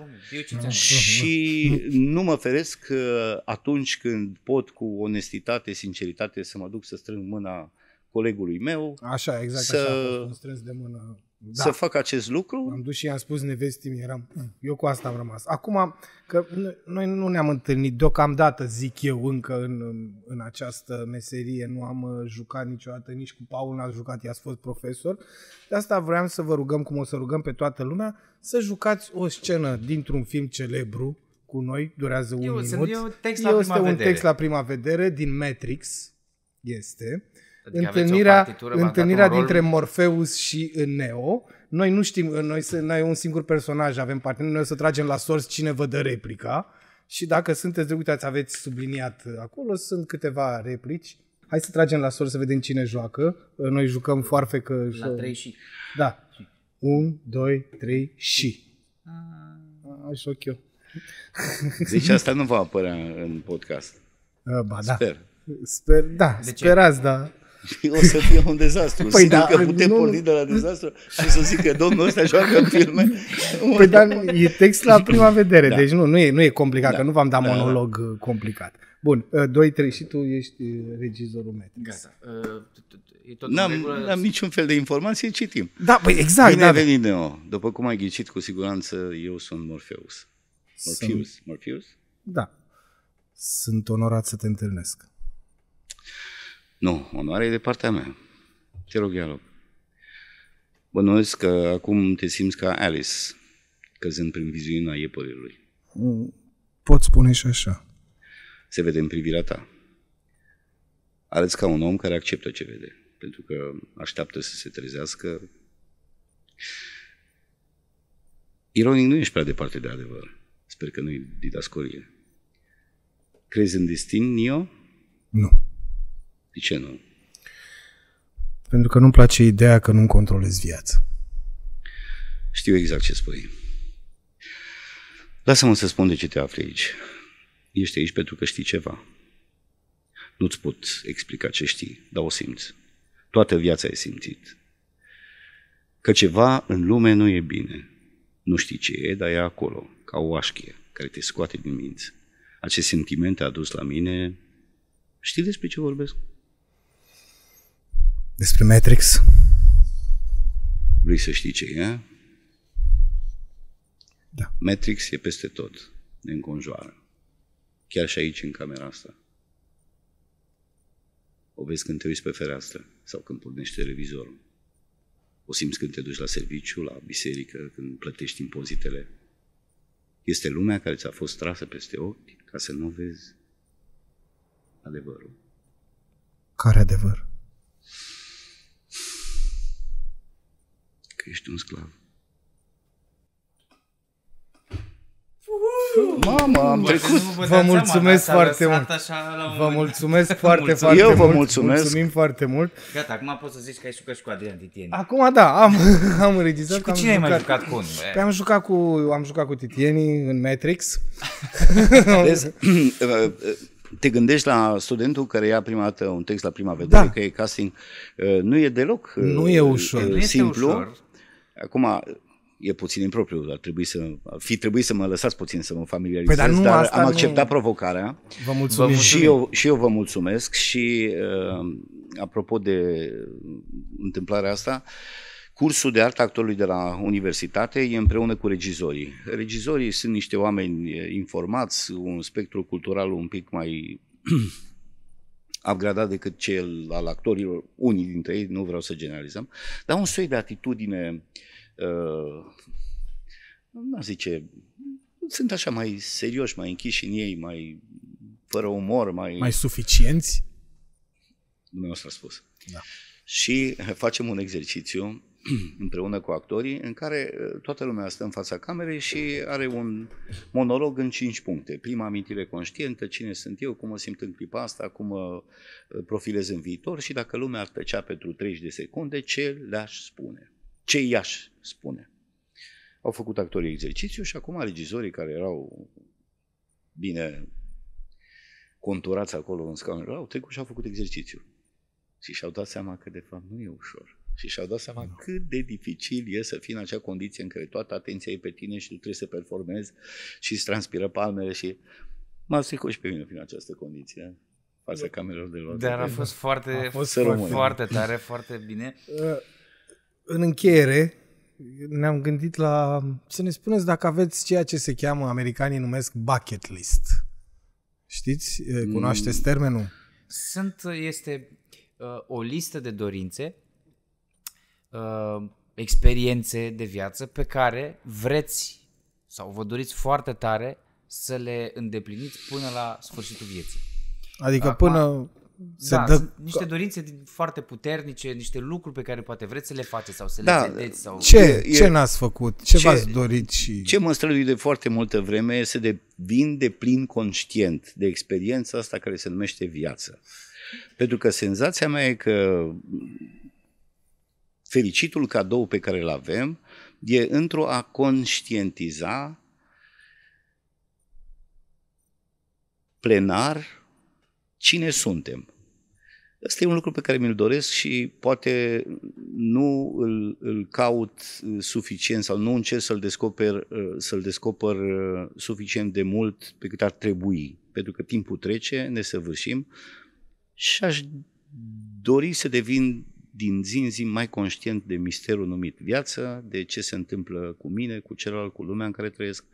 Bun, și nu mă feresc că uh, atunci când pot cu onestitate, sinceritate să mă duc să strâng mâna colegului meu. Așa, exact, să... așa, strâns de mână da. să fac acest lucru? Am dus și i-am spus nevestii eram, mm, eu cu asta am rămas. Acum, că noi nu ne-am întâlnit deocamdată, zic eu, încă în, în această meserie, nu am uh, jucat niciodată, nici cu Paul n-ați jucat, i-ați fost profesor, de asta vreau să vă rugăm, cum o să rugăm pe toată lumea, să jucați o scenă dintr-un film celebru cu noi, durează un eu, minut. Sunt, eu text la este un vedere. text la prima vedere din Matrix, este Adică întâlnirea, întâlnirea dintre rol... Morpheus și uh, Neo. Noi nu știm, uh, noi, noi un singur personaj avem partener, noi o să tragem la sorți cine vă dă replica și dacă sunteți de uitați, aveți subliniat acolo, sunt câteva replici. Hai să tragem la sorți să vedem cine joacă. Uh, noi jucăm că... La trei și. Da. Un, doi, trei și. Ah. Așa ah. eu. Deci asta nu va apărea în podcast. Ba da. Sper. Sper, da, sperați, da. o să fie un dezastru. Păi da, că putem nu, porni de la dezastru și să zic că domnul ăsta joacă filme. Păi da, e text la prima vedere, da. deci nu, nu, e, nu e complicat, da. că nu v-am dat da, da, da. monolog da. complicat. Bun, 2, uh, 3 și tu ești uh, regizorul meu. Gata. N-am, niciun fel de informație, citim. Da, păi exact. Bine da, venit, Neo. După cum ai ghicit, cu siguranță eu sunt Morpheus. Morpheus? Sunt... Morpheus? Da. Sunt onorat să te întâlnesc. Nu, onoarea e de partea mea. Te rog, ia loc. Bănuiesc că acum te simți ca Alice, căzând prin viziunea iepărilui. Mm, pot spune și așa. Se vede în privirea ta. Arăți ca un om care acceptă ce vede, pentru că așteaptă să se trezească. Ironic, nu ești prea departe de adevăr. Sper că nu-i didascorie. Crezi în destin, Nio? Nu. De ce nu? Pentru că nu-mi place ideea că nu-mi controlez viața. Știu exact ce spui. Lasă-mă să spun de ce te afli aici. Ești aici pentru că știi ceva. Nu-ți pot explica ce știi, dar o simți. Toată viața ai simțit. Că ceva în lume nu e bine. Nu știi ce e, dar e acolo, ca o așchie care te scoate din minți. Acest sentiment a dus la mine. Știi despre ce vorbesc? Despre Matrix? Vrei să știi ce e? Da. Matrix e peste tot, ne înconjoară. Chiar și aici, în camera asta. O vezi când te uiți pe fereastră sau când pornești televizorul. O simți când te duci la serviciu, la biserică, când plătești impozitele. Este lumea care ți-a fost trasă peste ochi ca să nu vezi adevărul. Care adevăr? că ești un sclav. Mama, am trecut. Vă mulțumesc foarte mult. Vă mulțumesc foarte, foarte mult. Eu vă mulțumesc. Mulțumim foarte mult. Gata, acum poți să zici că ai jucat și cu Adrian Titieni. Acum da, am, am înregistrat. Și cu cine am ai mai jucat cu păi Am jucat cu, am jucat cu Titieni în Matrix. te gândești la studentul care ia prima dată un text la prima vedere, da. că e casting, nu e deloc nu e uh, ușor. simplu. Uh, nu este ușor. Acum, e puțin impropriu, ar trebui să, ar fi trebuit să mă lăsați puțin să mă familiarizez, păi, dar, nu, dar asta am acceptat nu... provocarea. Vă mulțumim. Vă și, eu, și eu vă mulțumesc și uh, apropo de uh, întâmplarea asta, cursul de artă actorului de la universitate e împreună cu regizorii. Regizorii sunt niște oameni uh, informați, un spectru cultural un pic mai upgradat decât cel al actorilor, unii dintre ei, nu vreau să generalizăm, dar un soi de atitudine, uh, nu zice, sunt așa mai serioși, mai închiși în ei, mai fără umor, mai... Mai suficienți? s a spus. Da. Și facem un exercițiu împreună cu actorii, în care uh, toată lumea stă în fața camerei și are un monolog în cinci puncte. Prima amintire conștientă, cine sunt eu, cum mă simt în clipa asta, cum mă uh, profilez în viitor și dacă lumea ar tăcea pentru 30 de secunde, ce le-aș spune? Ce i-aș spune? Au făcut actorii exercițiu și acum regizorii care erau bine conturați acolo în scaun, au trecut și au făcut exercițiu. Și și-au dat seama că de fapt nu e ușor. Și și-au dat seama cât de dificil e să fii în acea condiție în care toată atenția e pe tine și tu trebuie să performezi și îți transpiră palmele și m-a stricut și pe mine prin această condiție fața camerelor de luat. Dar a fost foarte, a fost foarte, foarte tare, foarte bine. Uh, în încheiere, ne-am gândit la să ne spuneți dacă aveți ceea ce se cheamă, americanii numesc bucket list. Știți? Uh, cunoașteți mm. termenul? Sunt, este uh, o listă de dorințe uh, experiențe de viață pe care vreți sau vă doriți foarte tare să le îndepliniți până la sfârșitul vieții. Adică Acum, până se da, dă... sunt niște dorințe foarte puternice, niște lucruri pe care poate vreți să le faceți sau să da. le vedeți. Sau... Ce, e, ce n-ați făcut? Ce, ce v-ați dorit? Și... Ce mă strădui de foarte multă vreme e de vin de plin conștient de experiența asta care se numește viață. Pentru că senzația mea e că fericitul cadou pe care îl avem e într-o a conștientiza plenar cine suntem. Ăsta e un lucru pe care mi-l doresc și poate nu îl, îl caut suficient sau nu încerc să-l descoper, să-l descoper suficient de mult pe cât ar trebui, pentru că timpul trece, ne săvârșim și aș dori să devin din zi în zi mai conștient de misterul numit viață, de ce se întâmplă cu mine, cu celălalt, cu lumea în care trăiesc.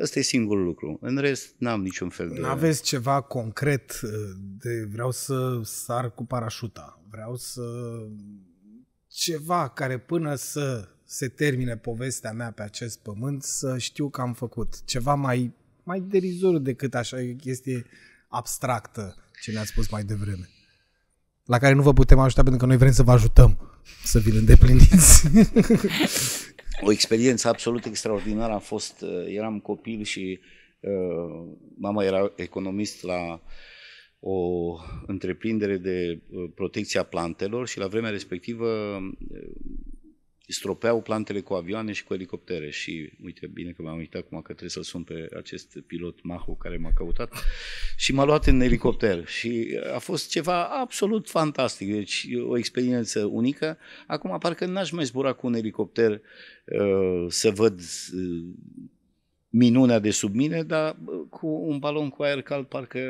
Ăsta e singurul lucru. În rest, n-am niciun fel de... N-aveți ceva concret de vreau să sar cu parașuta, vreau să... ceva care până să se termine povestea mea pe acest pământ să știu că am făcut. Ceva mai, mai derizor decât așa este chestie abstractă ce ne-ați spus mai devreme la care nu vă putem ajuta pentru că noi vrem să vă ajutăm să vi-l îndepliniți. o experiență absolut extraordinară a fost, uh, eram copil și uh, mama era economist la o întreprindere de uh, protecția plantelor și la vremea respectivă stropeau plantele cu avioane și cu elicoptere și uite, bine că m-am uitat acum că trebuie să-l sun pe acest pilot Maho care m-a căutat și m-a luat în elicopter și a fost ceva absolut fantastic, deci o experiență unică. Acum parcă n-aș mai zbura cu un elicopter uh, să văd uh, minunea de sub mine, dar uh, cu un balon cu aer cald parcă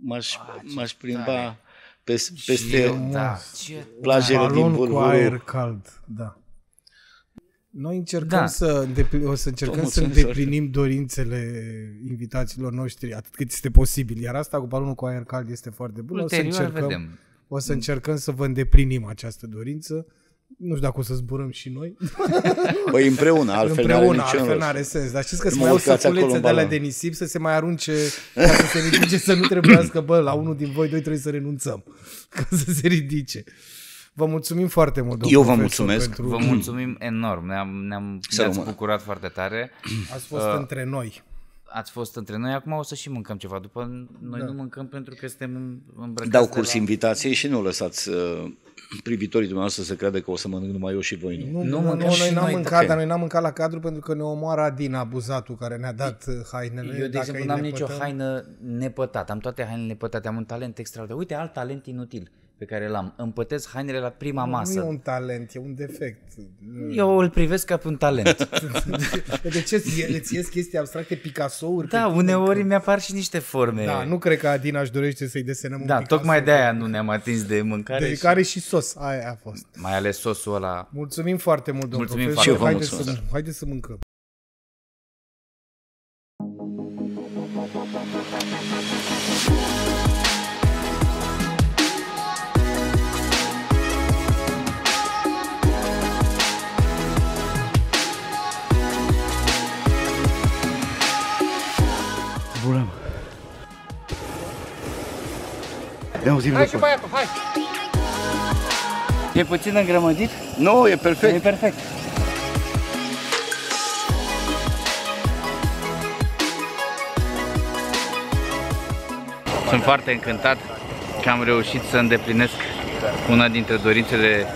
m-aș, ah, m-aș plimba pe, peste da. Ce, da. plajele da. din Bulvuru. cu aer cald, da. Noi încercăm da. să, o să încercăm să îndeplinim dorințele invitațiilor noștri atât cât este posibil. Iar asta cu balonul cu aer cald este foarte bun. Ulterior o să încercăm, vedem. O să încercăm să vă îndeplinim această dorință nu știu dacă o să zburăm și noi. Păi împreună, altfel împreună, n-are altfel n-are sens. Dar știți că se mai au săculețe de la da. de nisip să se mai arunce, ca să se ridice, să nu trebuiască, bă, la unul din voi doi trebuie să renunțăm, ca să se ridice. Vă mulțumim foarte mult, Eu vă mulțumesc. Pentru... Vă mulțumim enorm. Ne-am, ne-am ne-ați bucurat foarte tare. Ați fost uh, între noi ați fost între noi, acum o să și mâncăm ceva. După noi da. nu mâncăm pentru că suntem îmbrăcați. Dau curs la... invitației și nu lăsați uh, privitorii dumneavoastră să creadă că o să mănânc numai eu și voi nu. Nu, nu, nu, nu noi n-am mâncat, okay. dar noi n-am mâncat la cadru pentru că ne omoară din abuzatul care ne-a dat e, uh, hainele. Eu, de exemplu, n-am nepătăm. nicio haină nepătată. Am toate hainele nepătate. Am un talent extraordinar. Uite, alt talent inutil pe care l-am. Împătesc hainele la prima masă. Nu e un talent, e un defect. Eu îl privesc ca pe un talent. de ce îți ies chestii abstracte, Picasso-uri? Da, uneori că... mi-apar și niște forme. Da, nu cred că Adina își dorește să-i desenăm da, un Picasso. Da, tocmai de-aia nu ne-am atins de mâncare. De care și sos, aia a fost. Mai ales sosul ăla. Mulțumim foarte mult, domnul Mulțumim profesor. Foarte mult, Haideți să, haideți să mâncăm. Ne auzim Hai hai! E puțin îngrămădit? Nu, e perfect. E perfect. Sunt foarte încântat că am reușit să îndeplinesc una dintre dorințele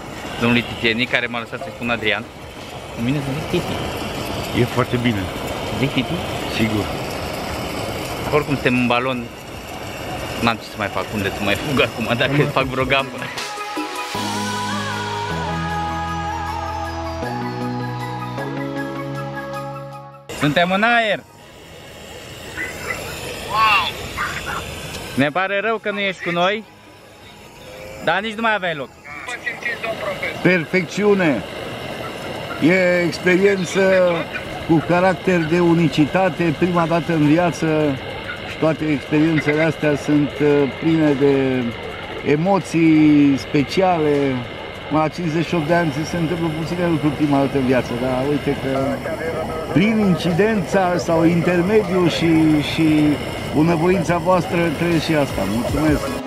domnului Titieni, care m-a lăsat să-i spun Adrian. Cu mine să zic Titi. E foarte bine. Zic Titi? Sigur. Oricum suntem în balon N-am ce să mai fac, unde să mai fug acum, dacă Am fac vreo gambă. Suntem în aer! Wow! Ne pare rău că nu ești cu noi, dar nici nu mai aveai loc. Perfecțiune! E experiență cu caracter de unicitate, prima dată în viață, deci toate experiențele astea sunt uh, pline de emoții speciale. La 58 de ani se întâmplă puține lucruri prima dată în viață, dar uite că prin incidența sau intermediul și, și bunăvoința voastră trăiesc și asta. Mulțumesc!